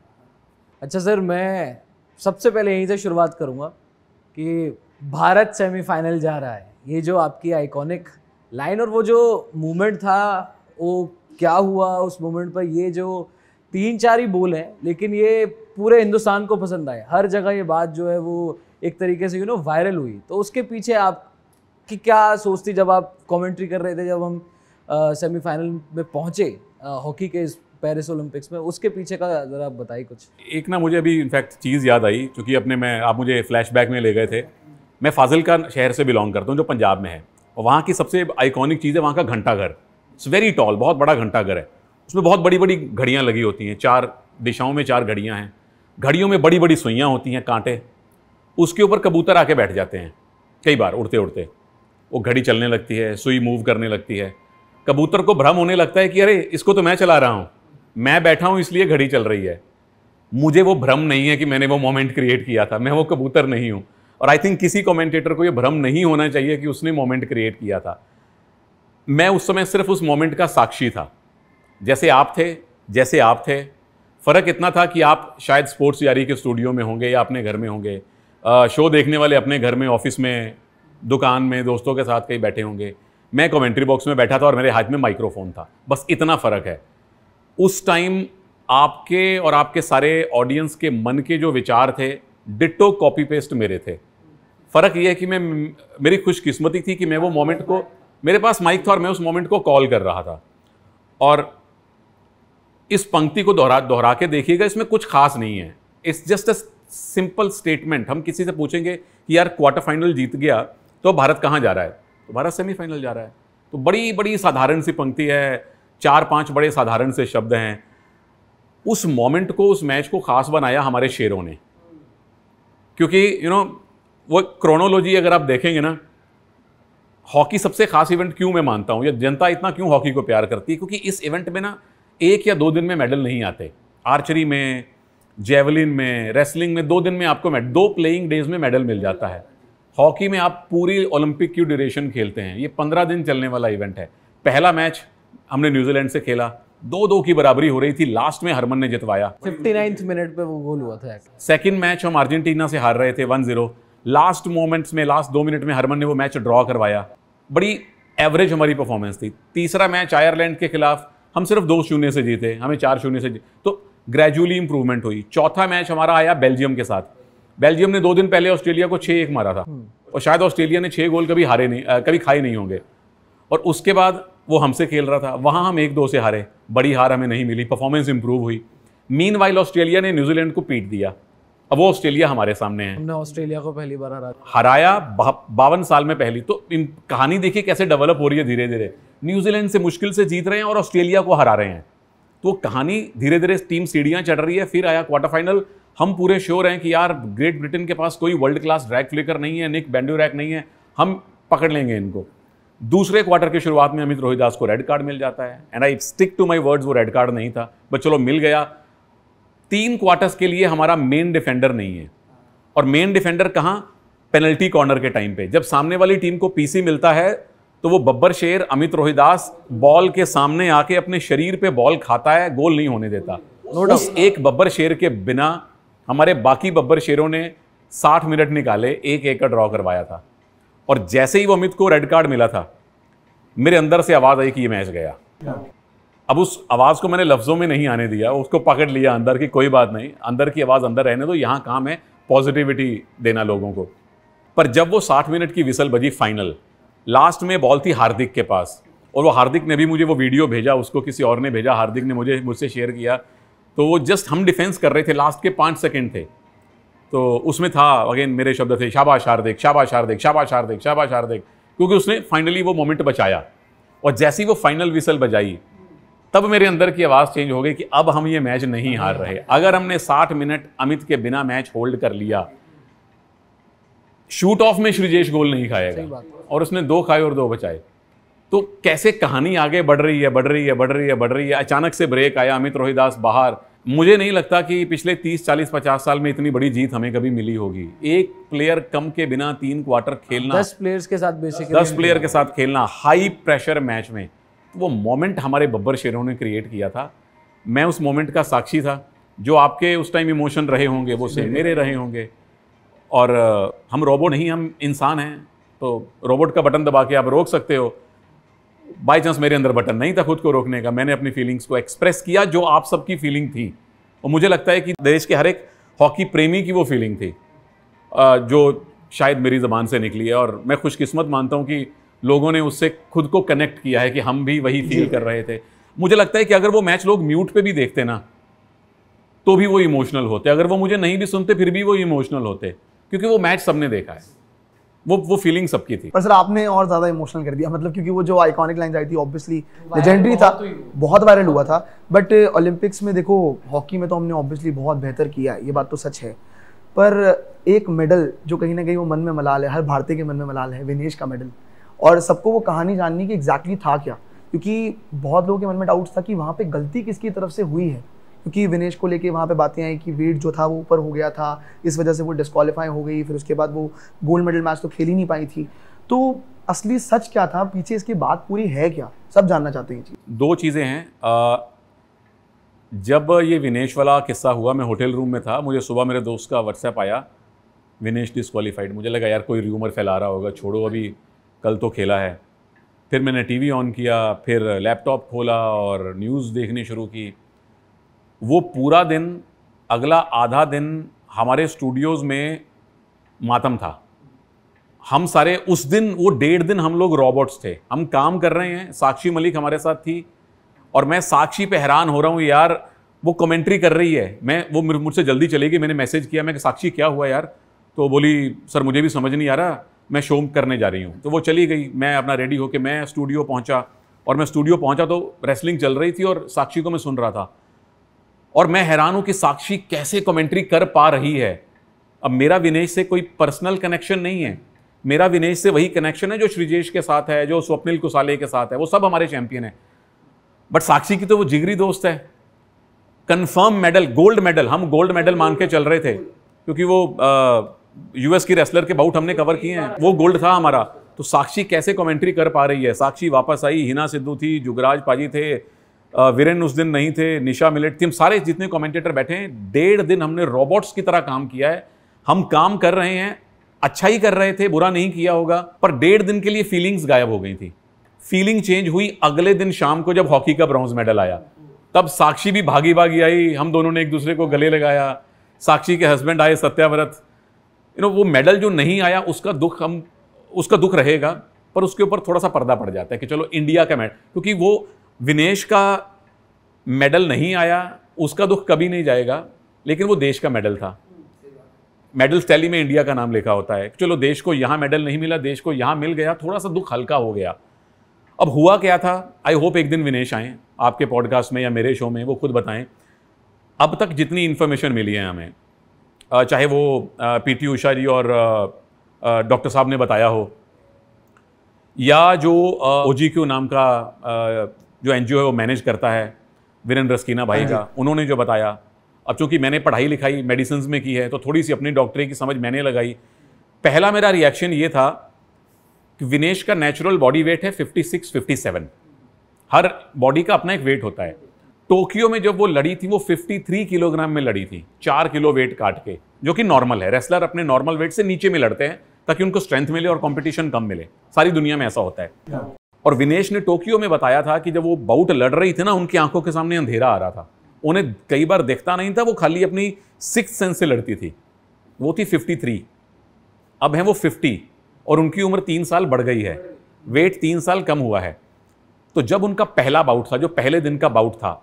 अच्छा सर मैं सबसे पहले यहीं से शुरुआत करूँगा कि भारत सेमीफाइनल जा रहा है ये जो आपकी आइकॉनिक लाइन और वो जो मूवमेंट था वो क्या हुआ उस मोमेंट पर ये जो तीन चार ही बोल हैं लेकिन ये पूरे हिंदुस्तान को पसंद आए हर जगह ये बात जो है वो एक तरीके से यू नो वायरल हुई तो उसके पीछे आप कि क्या सोचती जब आप कमेंट्री कर रहे थे जब हम सेमीफाइनल में पहुंचे हॉकी के इस पेरिस ओलंपिक्स में उसके पीछे का ज़रा बताइए कुछ एक ना मुझे अभी इनफैक्ट चीज़ याद आई क्योंकि अपने मैं आप मुझे फ्लैशबैक में ले गए थे मैं फाजिल का शहर से बिलोंग करता हूँ जो पंजाब में है और वहाँ की सबसे आइकॉनिक चीज़ है वहाँ का घंटाघर इट्स वेरी टॉल बहुत बड़ा घंटाघर है उसमें बहुत बड़ी बड़ी घड़ियाँ लगी होती हैं चार दिशाओं में चार घड़ियाँ हैं घड़ियों में बड़ी बड़ी सुइयाँ होती हैं कांटे उसके ऊपर कबूतर आके बैठ जाते हैं कई बार उड़ते उड़ते वो घड़ी चलने लगती है सुई मूव करने लगती है कबूतर को भ्रम होने लगता है कि अरे इसको तो मैं चला रहा हूँ मैं बैठा हूँ इसलिए घड़ी चल रही है मुझे वो भ्रम नहीं है कि मैंने वो मोमेंट क्रिएट किया था मैं वो कबूतर नहीं हूँ और आई थिंक किसी कॉमेंटेटर को ये भ्रम नहीं होना चाहिए कि उसने मोमेंट क्रिएट किया था मैं उस समय सिर्फ उस मोमेंट का साक्षी था जैसे आप थे जैसे आप थे फ़र्क इतना था कि आप शायद स्पोर्ट्स यारी के स्टूडियो में होंगे या अपने घर में होंगे शो देखने वाले अपने घर में ऑफिस में दुकान में दोस्तों के साथ कहीं बैठे होंगे मैं कमेंट्री बॉक्स में बैठा था और मेरे हाथ में माइक्रोफोन था बस इतना फ़र्क है उस टाइम आपके और आपके सारे ऑडियंस के मन के जो विचार थे डिटो कॉपी पेस्ट मेरे थे फ़र्क यह है कि मैं मेरी खुशकिस्मती थी कि मैं वो मोमेंट को मेरे पास माइक था और मैं उस मोमेंट को कॉल कर रहा था और इस पंक्ति को दोहरा दोहरा के देखिएगा इसमें कुछ खास नहीं है it's just a simple statement हम किसी से पूछेंगे कि यार क्वार्टर फाइनल जीत गया तो भारत कहाँ जा रहा है तो भारत सेमीफाइनल जा रहा है तो बड़ी बड़ी साधारण सी पंक्ति है चार पांच बड़े साधारण से शब्द हैं उस मोमेंट को उस मैच को खास बनाया हमारे शेरों ने क्योंकि यू नो वो क्रोनोलॉजी अगर आप देखेंगे ना हॉकी सबसे खास इवेंट क्यों मैं मानता हूँ या जनता इतना क्यों हॉकी को प्यार करती है क्योंकि इस इवेंट में ना एक या दो दिन में मेडल नहीं आते आर्चरी में जेवलिन में रेसलिंग में दो दिन में आपको मेडल दो प्लेइंग डेज में मेडल मिल जाता है हॉकी में आप पूरी ओलंपिक की ड्यूरेशन खेलते हैं ये पंद्रह दिन चलने वाला इवेंट है पहला मैच हमने न्यूजीलैंड से खेला दो दो की बराबरी हो रही थी लास्ट में हरमन ने जितवाया फिफ्टी मिनट पे वो गोल हुआ था सेकंड मैच हम अर्जेंटीना से हार रहे थे वन जीरो लास्ट मोमेंट्स में लास्ट दो मिनट में हरमन ने वो मैच ड्रॉ करवाया बड़ी एवरेज हमारी परफॉर्मेंस थी तीसरा मैच आयरलैंड के खिलाफ हम सिर्फ दो शून्य से जीते हमें चार शून्य से तो ग्रेजुअली इंप्रूवमेंट हुई चौथा मैच हमारा आया बेल्जियम के साथ बेल्जियम ने दो दिन पहले ऑस्ट्रेलिया को छः एक मारा था हम्म। और शायद ऑस्ट्रेलिया ने छः गोल कभी हारे नहीं आ, कभी खाए नहीं होंगे और उसके बाद वो हमसे खेल रहा था वहाँ हम एक दो से हारे बड़ी हार हमें नहीं मिली परफॉर्मेंस इंप्रूव हुई मीन वाइल ऑस्ट्रेलिया ने न्यूजीलैंड को पीट दिया अब वो ऑस्ट्रेलिया हमारे सामने है हमने ऑस्ट्रेलिया को पहली बार हरा हराया बावन साल में पहली तो कहानी देखिए कैसे डेवलप हो रही है धीरे धीरे न्यूजीलैंड से मुश्किल से जीत रहे हैं और ऑस्ट्रेलिया को हरा रहे हैं तो कहानी धीरे धीरे टीम सीढ़ियां चढ़ रही है फिर आया क्वार्टर फाइनल हम पूरे श्योर हैं कि यार ग्रेट ब्रिटेन के पास कोई वर्ल्ड क्लास रैक फ्लिकर नहीं है निक बैंडू रैक नहीं है हम पकड़ लेंगे इनको दूसरे क्वार्टर की शुरुआत में अमित रोहिदास को रेड कार्ड मिल जाता है and I stick to my words वो रेड कार्ड नहीं था बट चलो मिल गया तीन क्वार्टर्स के लिए हमारा मेन डिफेंडर नहीं है और मेन डिफेंडर कहाँ पेनल्टी कॉर्नर के टाइम पे जब सामने वाली टीम को पीसी मिलता है तो वो बब्बर शेर अमित रोहिदास बॉल के सामने आके अपने शरीर पे बॉल खाता है गोल नहीं होने देता उस एक बब्बर शेर के बिना हमारे बाकी बब्बर शेरों ने 60 मिनट निकाले एक एक का ड्रॉ करवाया था और जैसे ही वो अमित को रेड कार्ड मिला था मेरे अंदर से आवाज़ आई कि ये मैच गया अब उस आवाज़ को मैंने लफ्ज़ों में नहीं आने दिया उसको पकड़ लिया अंदर की कोई बात नहीं अंदर की आवाज़ अंदर रहने दो तो यहाँ काम है पॉजिटिविटी देना लोगों को पर जब वो 60 मिनट की विसल बजी फाइनल लास्ट में बॉल थी हार्दिक के पास और वो हार्दिक ने भी मुझे वो वीडियो भेजा उसको किसी और ने भेजा हार्दिक ने मुझे मुझसे शेयर किया तो वो जस्ट हम डिफेंस कर रहे थे लास्ट के पाँच सेकेंड थे तो उसमें था अगेन मेरे शब्द थे शाबाश हार्दिक शाबाश हार्दिक शाबाश हार्दिक शाबाश हार्दिक क्योंकि उसने फाइनली वो मोमेंट बचाया और जैसी वो फाइनल विसल बजाई तब मेरे अंदर की आवाज़ चेंज हो गई कि अब हम ये मैच नहीं हार रहे अगर हमने 60 मिनट अमित के बिना मैच होल्ड कर लिया शूट ऑफ में श्रीजेश गोल नहीं खाएगा और उसने दो खाए और दो बचाए तो कैसे कहानी आगे बढ़ रही है बढ़ रही है बढ़ रही है बढ़ रही है अचानक से ब्रेक आया अमित रोहिदास बाहर मुझे नहीं लगता कि पिछले 30, 40, 50 साल में इतनी बड़ी जीत हमें कभी मिली होगी एक प्लेयर कम के बिना तीन क्वार्टर खेलना दस प्लेयर्स के साथ बेसिकली दस प्लेयर के साथ खेलना हाई प्रेशर मैच में वो मोमेंट हमारे बब्बर शेरों ने क्रिएट किया था मैं उस मोमेंट का साक्षी था जो आपके उस टाइम इमोशन रहे होंगे वो से मेरे रहे होंगे और हम रोबो नहीं हम इंसान हैं तो रोबोट का बटन दबा के आप रोक सकते हो बाई चांस मेरे अंदर बटन नहीं था खुद को रोकने का मैंने अपनी फीलिंग्स को एक्सप्रेस किया जो आप सबकी फीलिंग थी और मुझे लगता है कि देश के हर एक हॉकी प्रेमी की वो फीलिंग थी जो शायद मेरी ज़बान से निकली है और मैं खुशकिस्मत मानता हूँ कि लोगों ने उससे खुद को कनेक्ट किया है कि हम भी वही फील कर रहे थे मुझे लगता है कि अगर वो मैच लोग म्यूट पे भी देखते ना तो भी वो इमोशनल होते अगर वो मुझे नहीं भी सुनते फिर भी वो इमोशनल होते क्योंकि वो मैच सबने देखा है वो वो फीलिंग सबकी थी पर सर आपने और ज़्यादा इमोशनल कर दिया मतलब क्योंकि वो जो आइकॉनिक लाइन आई थी ऑब्वियसली लेजेंडरी था बहुत वायरल हुआ था बट ओलंपिक्स uh, में देखो हॉकी में तो हमने ऑब्वियसली बहुत बेहतर किया है ये बात तो सच है पर uh, एक मेडल जो कहीं ना कहीं वो मन में मलाल है हर भारतीय के मन में मलाल है विनेश का मेडल और सबको वो कहानी जाननी कि एग्जैक्टली था क्या क्योंकि बहुत लोगों के मन में डाउट था कि वहाँ पे गलती किसकी तरफ से हुई है क्योंकि विनेश को लेके वहाँ पे बातें आई कि वेट जो था वो ऊपर हो गया था इस वजह से वो डिस्कवालीफाई हो गई फिर उसके बाद वो गोल्ड मेडल मैच तो खेल ही नहीं पाई थी तो असली सच क्या था पीछे इसकी बात पूरी है क्या सब जानना चाहते हैं दो चीज़ें हैं आ, जब ये विनेश वाला किस्सा हुआ मैं होटल रूम में था मुझे सुबह मेरे दोस्त का व्हाट्सएप आया विनेश डिस्कवालीफाइड मुझे लगा यार कोई र्यूमर फैला रहा होगा छोड़ो अभी कल तो खेला है फिर मैंने टीवी ऑन किया फिर लैपटॉप खोला और न्यूज़ देखनी शुरू की वो पूरा दिन अगला आधा दिन हमारे स्टूडियोज़ में मातम था हम सारे उस दिन वो डेढ़ दिन हम लोग रॉबोट्स थे हम काम कर रहे हैं साक्षी मलिक हमारे साथ थी और मैं साक्षी पे हैरान हो रहा हूँ यार वो कमेंट्री कर रही है मैं वो मुझसे जल्दी चलेगी गई मैंने मैसेज किया मैं साक्षी क्या हुआ यार तो बोली सर मुझे भी समझ नहीं आ रहा मैं शो करने जा रही हूँ तो वो चली गई मैं अपना रेडी होके मैं स्टूडियो पहुँचा और मैं स्टूडियो पहुँचा तो रेसलिंग चल रही थी और साक्षी को मैं सुन रहा था और मैं हैरान हूं कि साक्षी कैसे कमेंट्री कर पा रही है अब मेरा विनेश से कोई पर्सनल कनेक्शन नहीं है मेरा विनेश से वही कनेक्शन है जो श्रीजेश के साथ है जो स्वप्निल कुसाले के साथ है वो सब हमारे चैंपियन है बट साक्षी की तो वो जिगरी दोस्त है कन्फर्म मेडल गोल्ड मेडल हम गोल्ड मेडल मान के चल रहे थे क्योंकि वो यूएस की रेसलर के बाउट हमने कवर किए हैं वो गोल्ड था हमारा तो साक्षी कैसे कमेंट्री कर पा रही है साक्षी वापस आई हिना सिद्धू थी जुगराज पाजी थे वीरेन उस दिन नहीं थे निशा मिलेट थी हम सारे जितने कमेंटेटर बैठे हैं डेढ़ दिन हमने रोबोट्स की तरह काम किया है हम काम कर रहे हैं अच्छा ही कर रहे थे बुरा नहीं किया होगा पर डेढ़ दिन के लिए फीलिंग्स गायब हो गई थी फीलिंग चेंज हुई अगले दिन शाम को जब हॉकी का ब्रॉन्ज मेडल आया तब साक्षी भी भागी भागी आई हम दोनों ने एक दूसरे को गले लगाया साक्षी के हस्बैंड आए सत्याव्रत यू नो वो मेडल जो नहीं आया उसका दुख हम उसका दुख रहेगा पर उसके ऊपर थोड़ा सा पर्दा पड़ जाता है कि चलो इंडिया का मेडल क्योंकि वो विनेश का मेडल नहीं आया उसका दुख कभी नहीं जाएगा लेकिन वो देश का मेडल था मेडल टैली में इंडिया का नाम लिखा होता है चलो देश को यहाँ मेडल नहीं मिला देश को यहाँ मिल गया थोड़ा सा दुख हल्का हो गया अब हुआ क्या था आई होप एक दिन विनेश आएँ आपके पॉडकास्ट में या मेरे शो में वो खुद बताएं अब तक जितनी इन्फॉर्मेशन मिली है हमें चाहे वो पी टी उषा जी और डॉक्टर साहब ने बताया हो या जो ओ जी क्यू नाम का जो एन है वो मैनेज करता है वीरेंद्र रस्कीना भाई हाँ का उन्होंने जो बताया अब चूंकि मैंने पढ़ाई लिखाई मेडिसिन में की है तो थोड़ी सी अपनी डॉक्टरी की समझ मैंने लगाई पहला मेरा रिएक्शन ये था कि विनेश का नेचुरल बॉडी वेट है 56 57 हर बॉडी का अपना एक वेट होता है टोक्यो में जब वो लड़ी थी वो 53 किलोग्राम में लड़ी थी चार किलो वेट काट के जो कि नॉर्मल है रेसलर अपने नॉर्मल वेट से नीचे में लड़ते हैं ताकि उनको स्ट्रेंथ मिले और कॉम्पिटिशन कम मिले सारी दुनिया में ऐसा होता है हाँ। और विनेश ने टोक्यो में बताया था कि जब वो बाउट लड़ रही थी ना उनकी आंखों के सामने अंधेरा आ रहा था उन्हें कई बार देखता नहीं था वो खाली अपनी सिक्स सेंस से लड़ती थी वो थी फिफ्टी थ्री अब हैं वो फिफ्टी और उनकी उम्र तीन साल बढ़ गई है वेट तीन साल कम हुआ है तो जब उनका पहला बाउट था जो पहले दिन का बाउट था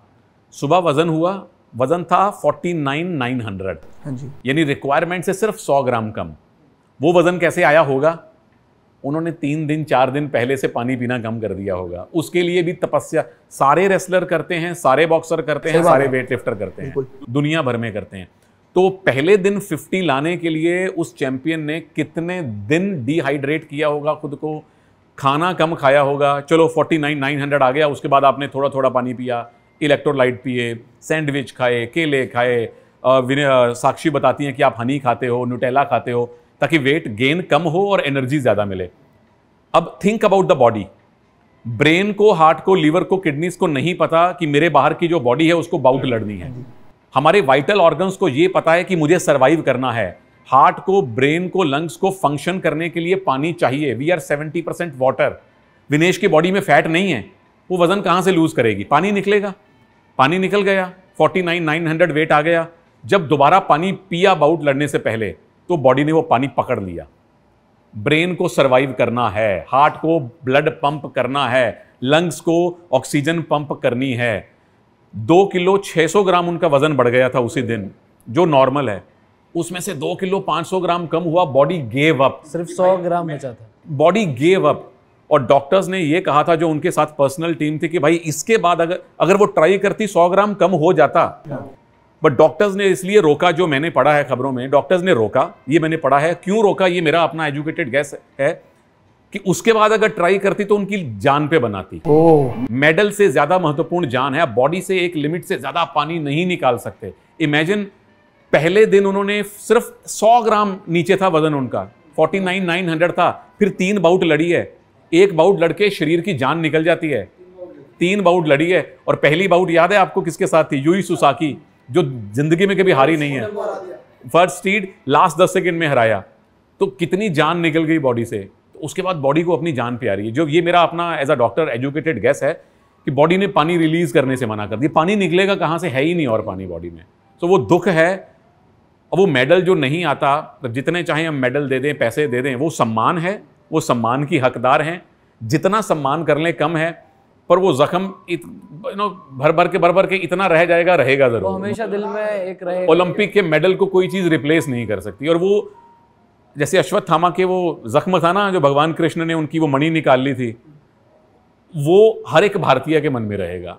सुबह वज़न हुआ वज़न था फोर्टी नाइन नाइन हंड्रेड यानी रिक्वायरमेंट से सिर्फ सौ ग्राम कम वो वज़न कैसे आया होगा उन्होंने तीन दिन चार दिन पहले से पानी पीना कम कर दिया होगा उसके लिए भी तपस्या सारे रेसलर करते हैं सारे बॉक्सर करते हैं सारे वेट लिफ्टर करते हैं दुनिया भर में करते हैं तो पहले दिन 50 लाने के लिए उस चैंपियन ने कितने दिन डिहाइड्रेट किया होगा खुद को खाना कम खाया होगा चलो 49 900 आ गया उसके बाद आपने थोड़ा थोड़ा पानी पिया इलेक्ट्रोलाइट पिए सैंडविच खाए केले खाए साक्षी बताती हैं कि आप हनी खाते हो न्यूटेला खाते हो ताकि वेट गेन कम हो और एनर्जी ज़्यादा मिले अब think about the body brain को हार्ट को लीवर को किडनीज को नहीं पता कि मेरे बाहर की जो बॉडी है उसको बाउट लड़नी है हमारे वाइटल ऑर्गन्स को यह पता है कि मुझे सर्वाइव करना है हार्ट को ब्रेन को लंग्स को फंक्शन करने के लिए पानी चाहिए we are seventy percent water Vinesh की बॉडी में फैट नहीं है वो वजन कहाँ से लूज़ करेगी पानी निकलेगा पानी निकल गया forty nine nine hundred weight आ गया जब दोबारा पानी पिया बाउट लड़ने से पहले तो बॉडी ने वो पानी पकड़ लिया ब्रेन को सर्वाइव करना है हार्ट को ब्लड पंप करना है लंग्स को ऑक्सीजन पंप करनी है दो किलो 600 ग्राम उनका वजन बढ़ गया था उसी दिन जो नॉर्मल है उसमें से दो किलो 500 ग्राम कम हुआ बॉडी गेव अप सिर्फ 100 ग्राम बचा था बॉडी गेव अप और डॉक्टर्स ने यह कहा था जो उनके साथ पर्सनल टीम थी कि भाई इसके बाद अगर अगर वो ट्राई करती 100 ग्राम कम हो जाता बट डॉक्टर्स ने इसलिए रोका जो मैंने पढ़ा है खबरों में डॉक्टर्स ने रोका ये मैंने पढ़ा है क्यों रोका ये मेरा अपना एजुकेटेड गैस है कि उसके बाद अगर ट्राई करती तो उनकी जान पे बनाती मेडल से ज्यादा महत्वपूर्ण जान है बॉडी से एक लिमिट से ज्यादा पानी नहीं निकाल सकते इमेजिन पहले दिन उन्होंने सिर्फ 100 ग्राम नीचे था वजन उनका 49,900 था फिर तीन बाउट लड़ी है एक बाउट लड़के शरीर की जान निकल जाती है तीन बाउट लड़ी है और पहली बाउट याद है आपको किसके साथ थी यू सुसाकी जो जिंदगी में कभी हारी नहीं है फर्स्ट सीड लास्ट दस सेकेंड में हराया तो कितनी जान निकल गई बॉडी से तो उसके बाद बॉडी को अपनी जान आ रही है जो ये मेरा अपना as a doctor educated guess है कि बॉडी ने पानी रिलीज करने से मना कर दिया पानी निकलेगा कहाँ से है ही नहीं और पानी बॉडी में सो so, वो दुख है अब वो मेडल जो नहीं आता जितने चाहे हम मेडल दे दें पैसे दे दें वो सम्मान है वो सम्मान की हकदार हैं जितना सम्मान कर लें कम है पर वो जख्म यू नो भर भर के भर भर के इतना रह जाएगा रहेगा जरूर हमेशा दिल में एक रहेगा ओलंपिक के मेडल को कोई चीज़ रिप्लेस नहीं कर सकती और वो जैसे अश्वत्थामा के वो जख्म था ना जो भगवान कृष्ण ने उनकी वो मणि निकाल ली थी वो हर एक भारतीय के मन में रहेगा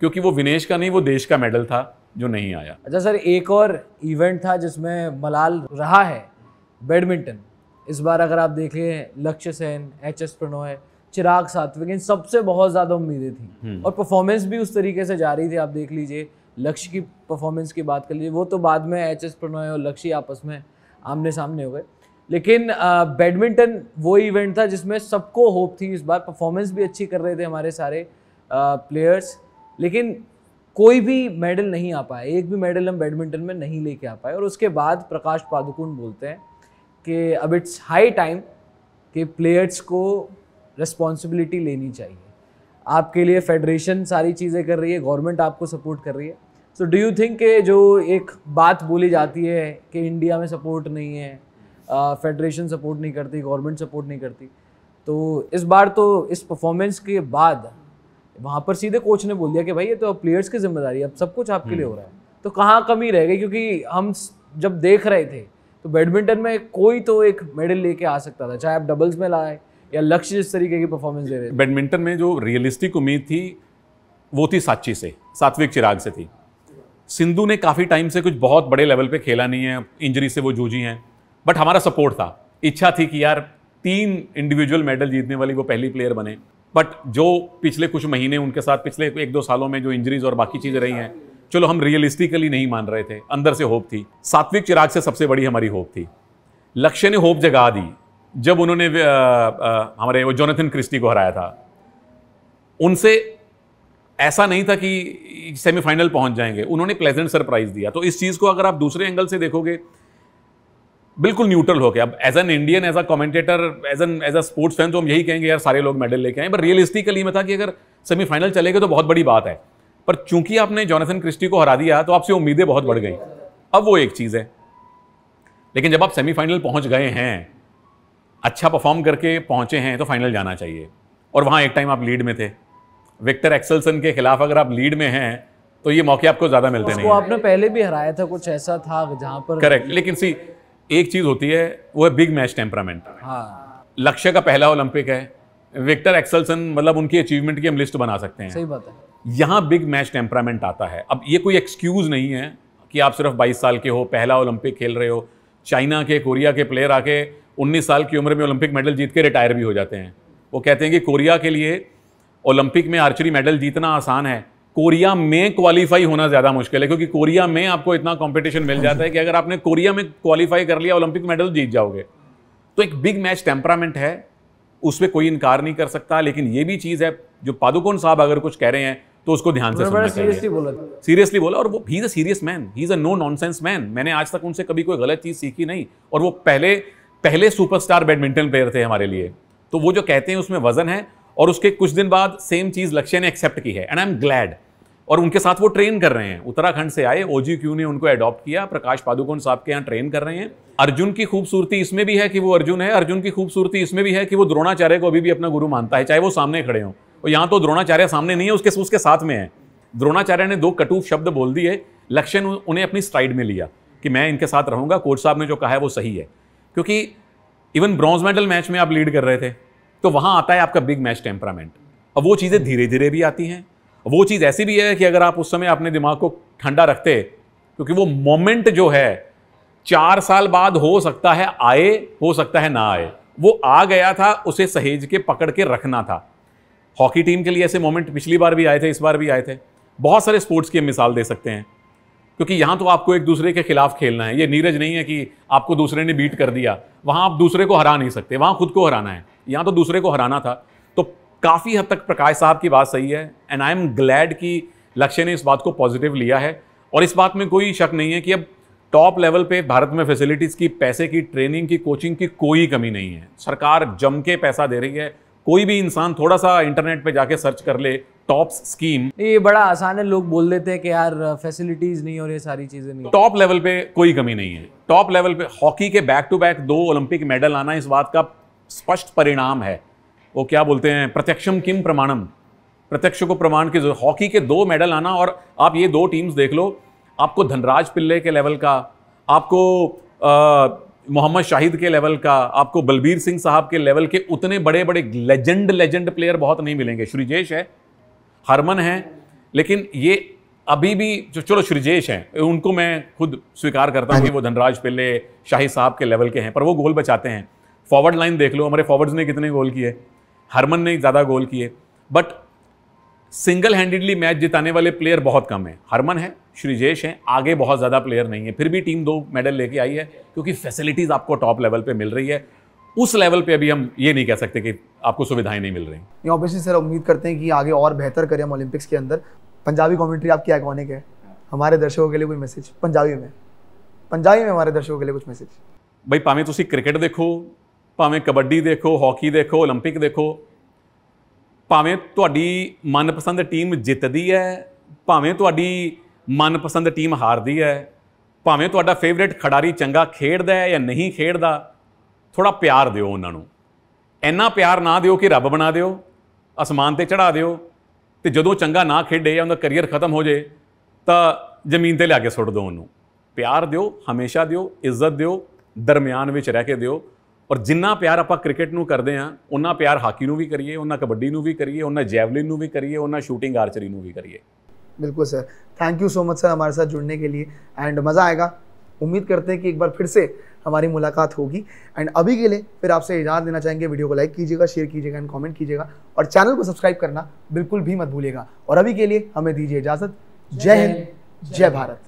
क्योंकि वो विनेश का नहीं वो देश का मेडल था जो नहीं आया अच्छा सर एक और इवेंट था जिसमें मलाल रहा है बैडमिंटन इस बार अगर आप देखें लक्ष्य सेन एच एस प्रणोय चिराग सात्विक इन सबसे बहुत ज़्यादा उम्मीदें थी हम्म। और परफॉर्मेंस भी उस तरीके से जा रही थी आप देख लीजिए लक्ष्य की परफॉर्मेंस की बात कर लीजिए वो तो बाद में एच एस प्रणय और लक्ष्य आपस में आमने सामने हो गए लेकिन बैडमिंटन वो इवेंट था जिसमें सबको होप थी इस बार परफॉर्मेंस भी अच्छी कर रहे थे हमारे सारे प्लेयर्स लेकिन कोई भी मेडल नहीं आ पाया एक भी मेडल हम बैडमिंटन में नहीं लेके आ पाए और उसके बाद प्रकाश पादुकोण बोलते हैं कि अब इट्स हाई टाइम कि प्लेयर्स को रिस्पॉन्सिबिलिटी लेनी चाहिए आपके लिए फेडरेशन सारी चीज़ें कर रही है गवर्नमेंट आपको सपोर्ट कर रही है सो डू यू थिंक के जो एक बात बोली जाती है कि इंडिया में सपोर्ट नहीं है फेडरेशन uh, सपोर्ट नहीं करती गवर्नमेंट सपोर्ट नहीं करती तो इस बार तो इस परफॉर्मेंस के बाद वहाँ पर सीधे कोच ने बोल दिया कि भाई ये तो अब प्लेयर्स की जिम्मेदारी है अब सब कुछ आपके लिए हो हम्म। रहा है तो कहाँ कमी रह गई क्योंकि हम जब देख रहे थे तो बैडमिंटन में कोई तो एक मेडल लेके आ सकता था चाहे आप डबल्स में लाए या लक्ष्य जिस तरीके की परफॉर्मेंस दे रहे बैडमिंटन में जो रियलिस्टिक उम्मीद थी वो थी साक्षी से सात्विक चिराग से थी सिंधु ने काफ़ी टाइम से कुछ बहुत बड़े लेवल पे खेला नहीं है इंजरी से वो जूझी हैं बट हमारा सपोर्ट था इच्छा थी कि यार तीन इंडिविजुअल मेडल जीतने वाली वो पहली प्लेयर बने बट जो पिछले कुछ महीने उनके साथ पिछले एक दो सालों में जो इंजरीज और बाकी चीज़ें रही हैं चलो हम रियलिस्टिकली नहीं मान रहे थे अंदर से होप थी सात्विक चिराग से सबसे बड़ी हमारी होप थी लक्ष्य ने होप जगा दी जब उन्होंने हमारे वो जोनाथन क्रिस्टी को हराया था उनसे ऐसा नहीं था कि सेमीफाइनल पहुंच जाएंगे उन्होंने प्लेजेंट सरप्राइज दिया तो इस चीज़ को अगर आप दूसरे एंगल से देखोगे बिल्कुल न्यूट्रल होकर अब as an Indian as a commentator as an as a sports fan तो हम यही कहेंगे यार सारे लोग मेडल लेके आए पर रियलिस्टिकली में था कि अगर सेमीफाइनल चले गए तो बहुत बड़ी बात है पर चूंकि आपने जोनाथन क्रिस्टी को हरा दिया तो आपसे उम्मीदें बहुत बढ़ गई अब वो एक चीज़ है लेकिन जब आप सेमीफाइनल पहुंच गए हैं अच्छा परफॉर्म करके पहुंचे हैं तो फाइनल जाना चाहिए और वहाँ एक टाइम आप लीड में थे विक्टर एक्सलसन के खिलाफ अगर आप लीड में हैं तो ये मौके आपको ज़्यादा मिलते नहीं आपने पहले भी हराया था कुछ ऐसा था जहाँ पर करेक्ट लेकिन सी एक चीज़ होती है वो है बिग मैच टेम्परामेंट हाँ लक्ष्य का पहला ओलंपिक है विक्टर एक्सलसन मतलब उनकी अचीवमेंट की हम लिस्ट बना सकते हैं सही बात है यहाँ बिग मैच टेम्परामेंट आता है अब ये कोई एक्सक्यूज़ नहीं है कि आप सिर्फ 22 साल के हो पहला ओलंपिक खेल रहे हो चाइना के कोरिया के प्लेयर आके 19 साल की उम्र में ओलंपिक मेडल जीत के रिटायर भी हो जाते हैं वो कहते हैं कि कोरिया के लिए ओलंपिक में आर्चरी मेडल जीतना आसान है कोरिया में क्वालिफाई होना ज़्यादा मुश्किल है क्योंकि कोरिया में आपको इतना कॉम्पिटिशन मिल जाता है कि अगर आपने कोरिया में क्वालिफाई कर लिया ओलंपिक मेडल जीत जाओगे तो एक बिग मैच टेम्परामेंट है उस पर कोई इनकार नहीं कर सकता लेकिन ये भी चीज़ है जो पादुकोण साहब अगर कुछ कह रहे हैं तो उसको ध्यान से सुनना सीरियसली बोला सीरियसली बोला और वो he is a serious man he is a no nonsense man मैंने आज तक उनसे कभी कोई गलत चीज़ सीखी नहीं और वो पहले पहले सुपरस्टार बैडमिंटन प्लेयर थे हमारे लिए तो वो जो कहते हैं उसमें वजन है और उसके कुछ दिन बाद सेम चीज़ लक्ष्य ने एक्सेप्ट की है एंड आई एम ग्लैड और उनके साथ वो ट्रेन कर रहे हैं उत्तराखंड से आए ओजी क्यू ने उनको एडॉप्ट किया प्रकाश पादुकोण साहब के यहाँ ट्रेन कर रहे हैं अर्जुन की खूबसूरती इसमें भी है कि वो अर्जुन है अर्जुन की खूबसूरती इसमें भी है कि वो द्रोणाचार्य को अभी भी अपना गुरु मानता है चाहे वो सामने खड़े हों और यहाँ तो द्रोणाचार्य सामने नहीं है उसके उसके साथ में है द्रोणाचार्य ने दो कटूफ शब्द बोल दिए लक्ष्य उन्हें अपनी स्ट्राइड में लिया कि मैं इनके साथ रहूंगा कोच साहब ने जो कहा है वो सही है क्योंकि इवन ब्रॉन्ज मेडल मैच में आप लीड कर रहे थे तो वहाँ आता है आपका बिग मैच टेम्परामेंट अब वो चीज़ें धीरे धीरे भी आती हैं वो चीज़ ऐसी भी है कि अगर आप उस समय अपने दिमाग को ठंडा रखते क्योंकि वो मोमेंट जो है चार साल बाद हो सकता है आए हो सकता है ना आए वो आ गया था उसे सहेज के पकड़ के रखना था हॉकी टीम के लिए ऐसे मोमेंट पिछली बार भी आए थे इस बार भी आए थे बहुत सारे स्पोर्ट्स की मिसाल दे सकते हैं क्योंकि यहाँ तो आपको एक दूसरे के खिलाफ खेलना है ये नीरज नहीं है कि आपको दूसरे ने बीट कर दिया वहाँ आप दूसरे को हरा नहीं सकते वहाँ खुद को हराना है यहाँ तो दूसरे को हराना था तो काफ़ी हद तक प्रकाश साहब की बात सही है एंड आई एम ग्लैड कि लक्ष्य ने इस बात को पॉजिटिव लिया है और इस बात में कोई शक नहीं है कि अब टॉप लेवल पे भारत में फैसिलिटीज़ की पैसे की ट्रेनिंग की कोचिंग की कोई कमी नहीं है सरकार जम के पैसा दे रही है कोई भी इंसान थोड़ा सा इंटरनेट पे जाके सर्च कर ले टॉप स्कीम ये बड़ा आसान है लोग बोल देते हैं कि यार फैसिलिटीज नहीं और ये सारी चीजें नहीं टॉप लेवल पे कोई कमी नहीं है टॉप लेवल पे हॉकी के बैक टू बैक दो ओलंपिक मेडल आना इस बात का स्पष्ट परिणाम है वो क्या बोलते हैं प्रत्यक्षम किम प्रमाणम प्रत्यक्ष को प्रमाण की जरूरत हॉकी के दो मेडल आना और आप ये दो टीम्स देख लो आपको धनराज पिल्ले के लेवल का आपको मोहम्मद शाहिद के लेवल का आपको बलबीर सिंह साहब के लेवल के उतने बड़े बड़े लेजेंड लेजेंड प्लेयर बहुत नहीं मिलेंगे श्रीजेश है हरमन हैं लेकिन ये अभी भी जो चलो श्रीजेश हैं उनको मैं खुद स्वीकार करता हूँ हाँ कि वो धनराज पिल्ले शाही साहब के लेवल के हैं पर वो गोल बचाते हैं फॉरवर्ड लाइन देख लो हमारे फॉरवर्ड्स ने कितने गोल किए हरमन ने ज़्यादा गोल किए बट सिंगल हैंडेडली मैच जिताने वाले प्लेयर बहुत कम हैं हरमन है श्रीजेश हैं आगे बहुत ज़्यादा प्लेयर नहीं है फिर भी टीम दो मेडल लेके आई है क्योंकि फैसिलिटीज़ आपको टॉप लेवल पे मिल रही है उस लेवल पे अभी हम ये नहीं कह सकते कि आपको सुविधाएं नहीं मिल रही ऑब्वियसली सर उम्मीद करते हैं कि आगे और बेहतर करें हम ओलंपिक्स के अंदर पंजाबी कॉमेंट्री आपकी आइकॉनिक है हमारे दर्शकों के लिए कोई मैसेज पंजाबी में पंजाबी में हमारे दर्शकों के लिए कुछ मैसेज भाई भावें ਤੁਸੀਂ क्रिकेट देखो भावें कबड्डी देखो हॉकी देखो ओलंपिक देखो भावें ਤੁਹਾਡੀ मनपसंद टीम जितती है भावें ਤੁਹਾਡੀ मनपसंद टीम ਹਾਰਦੀ है भावें ਤੁਹਾਡਾ ਫੇਵਰੇਟ ਖਿਡਾਰੀ खेड़ ਖੇਡਦਾ ਹੈ ਜਾਂ ਨਹੀਂ ਥੋੜਾ ਪਿਆਰ ਦਿਓ ਉਹਨਾਂ ਨੂੰ ਇੰਨਾ ਪਿਆਰ ਨਾ ਦਿਓ ਕਿ ਰੱਬ ਬਣਾ ਦਿਓ ਅਸਮਾਨ ਤੇ ਚੜਾ ਦਿਓ ਤੇ ਜਦੋਂ ਚੰਗਾ ਨਾ ਖੇਡੇ ਜਾਂ ਉਹਦਾ ਕੈਰੀਅਰ ਖਤਮ ਹੋ ਜਾਏ ਤਾਂ ਜ਼ਮੀਨ ਤੇ ਲਿਆ ਕੇ ਸੁੱਟ ਦਿਓ ਉਹਨੂੰ ਪਿਆਰ ਦਿਓ ਹਮੇਸ਼ਾ ਦਿਓ ਇੱਜ਼ਤ ਦਿਓ ਦਰਮਿਆਨ ਵਿੱਚ ਰਹਿ ਕੇ ਦਿਓ ਔਰ ਜਿੰਨਾ ਪਿਆਰ ਆਪਾਂ ਕ੍ਰਿਕਟ ਨੂੰ ਕਰਦੇ ਆ ਉਹਨਾਂ ਪਿਆਰ ਹਾਕੀ ਨੂੰ ਵੀ ਕਰੀਏ ਉਹਨਾਂ ਕਬੱਡੀ ਨੂੰ ਵੀ ਕਰੀਏ ਉਹਨਾਂ ਜੈਵਲਿਨ ਨੂੰ ਵੀ ਕਰੀਏ ਉਹਨਾਂ ਸ਼ੂਟਿੰਗ ਆਰਚਰੀ ਨੂੰ ਵੀ ਕਰੀਏ ਬਿਲਕੁਲ sir thank you so much sir ਹਮਾਰੇ ਸਾਥ ਜੁੜਨੇ ਕੇ ਲਈ ਐਂਡ ਮਜ਼ਾ ਆਏਗਾ उम्मीद करते हैं कि एक बार फिर से हमारी मुलाकात होगी एंड अभी के लिए फिर आपसे इजाज़त देना चाहेंगे वीडियो को लाइक कीजिएगा शेयर कीजिएगा एंड कमेंट कीजिएगा और चैनल को सब्सक्राइब करना बिल्कुल भी मत भूलेगा और अभी के लिए हमें दीजिए इजाज़त जय हिंद जय भारत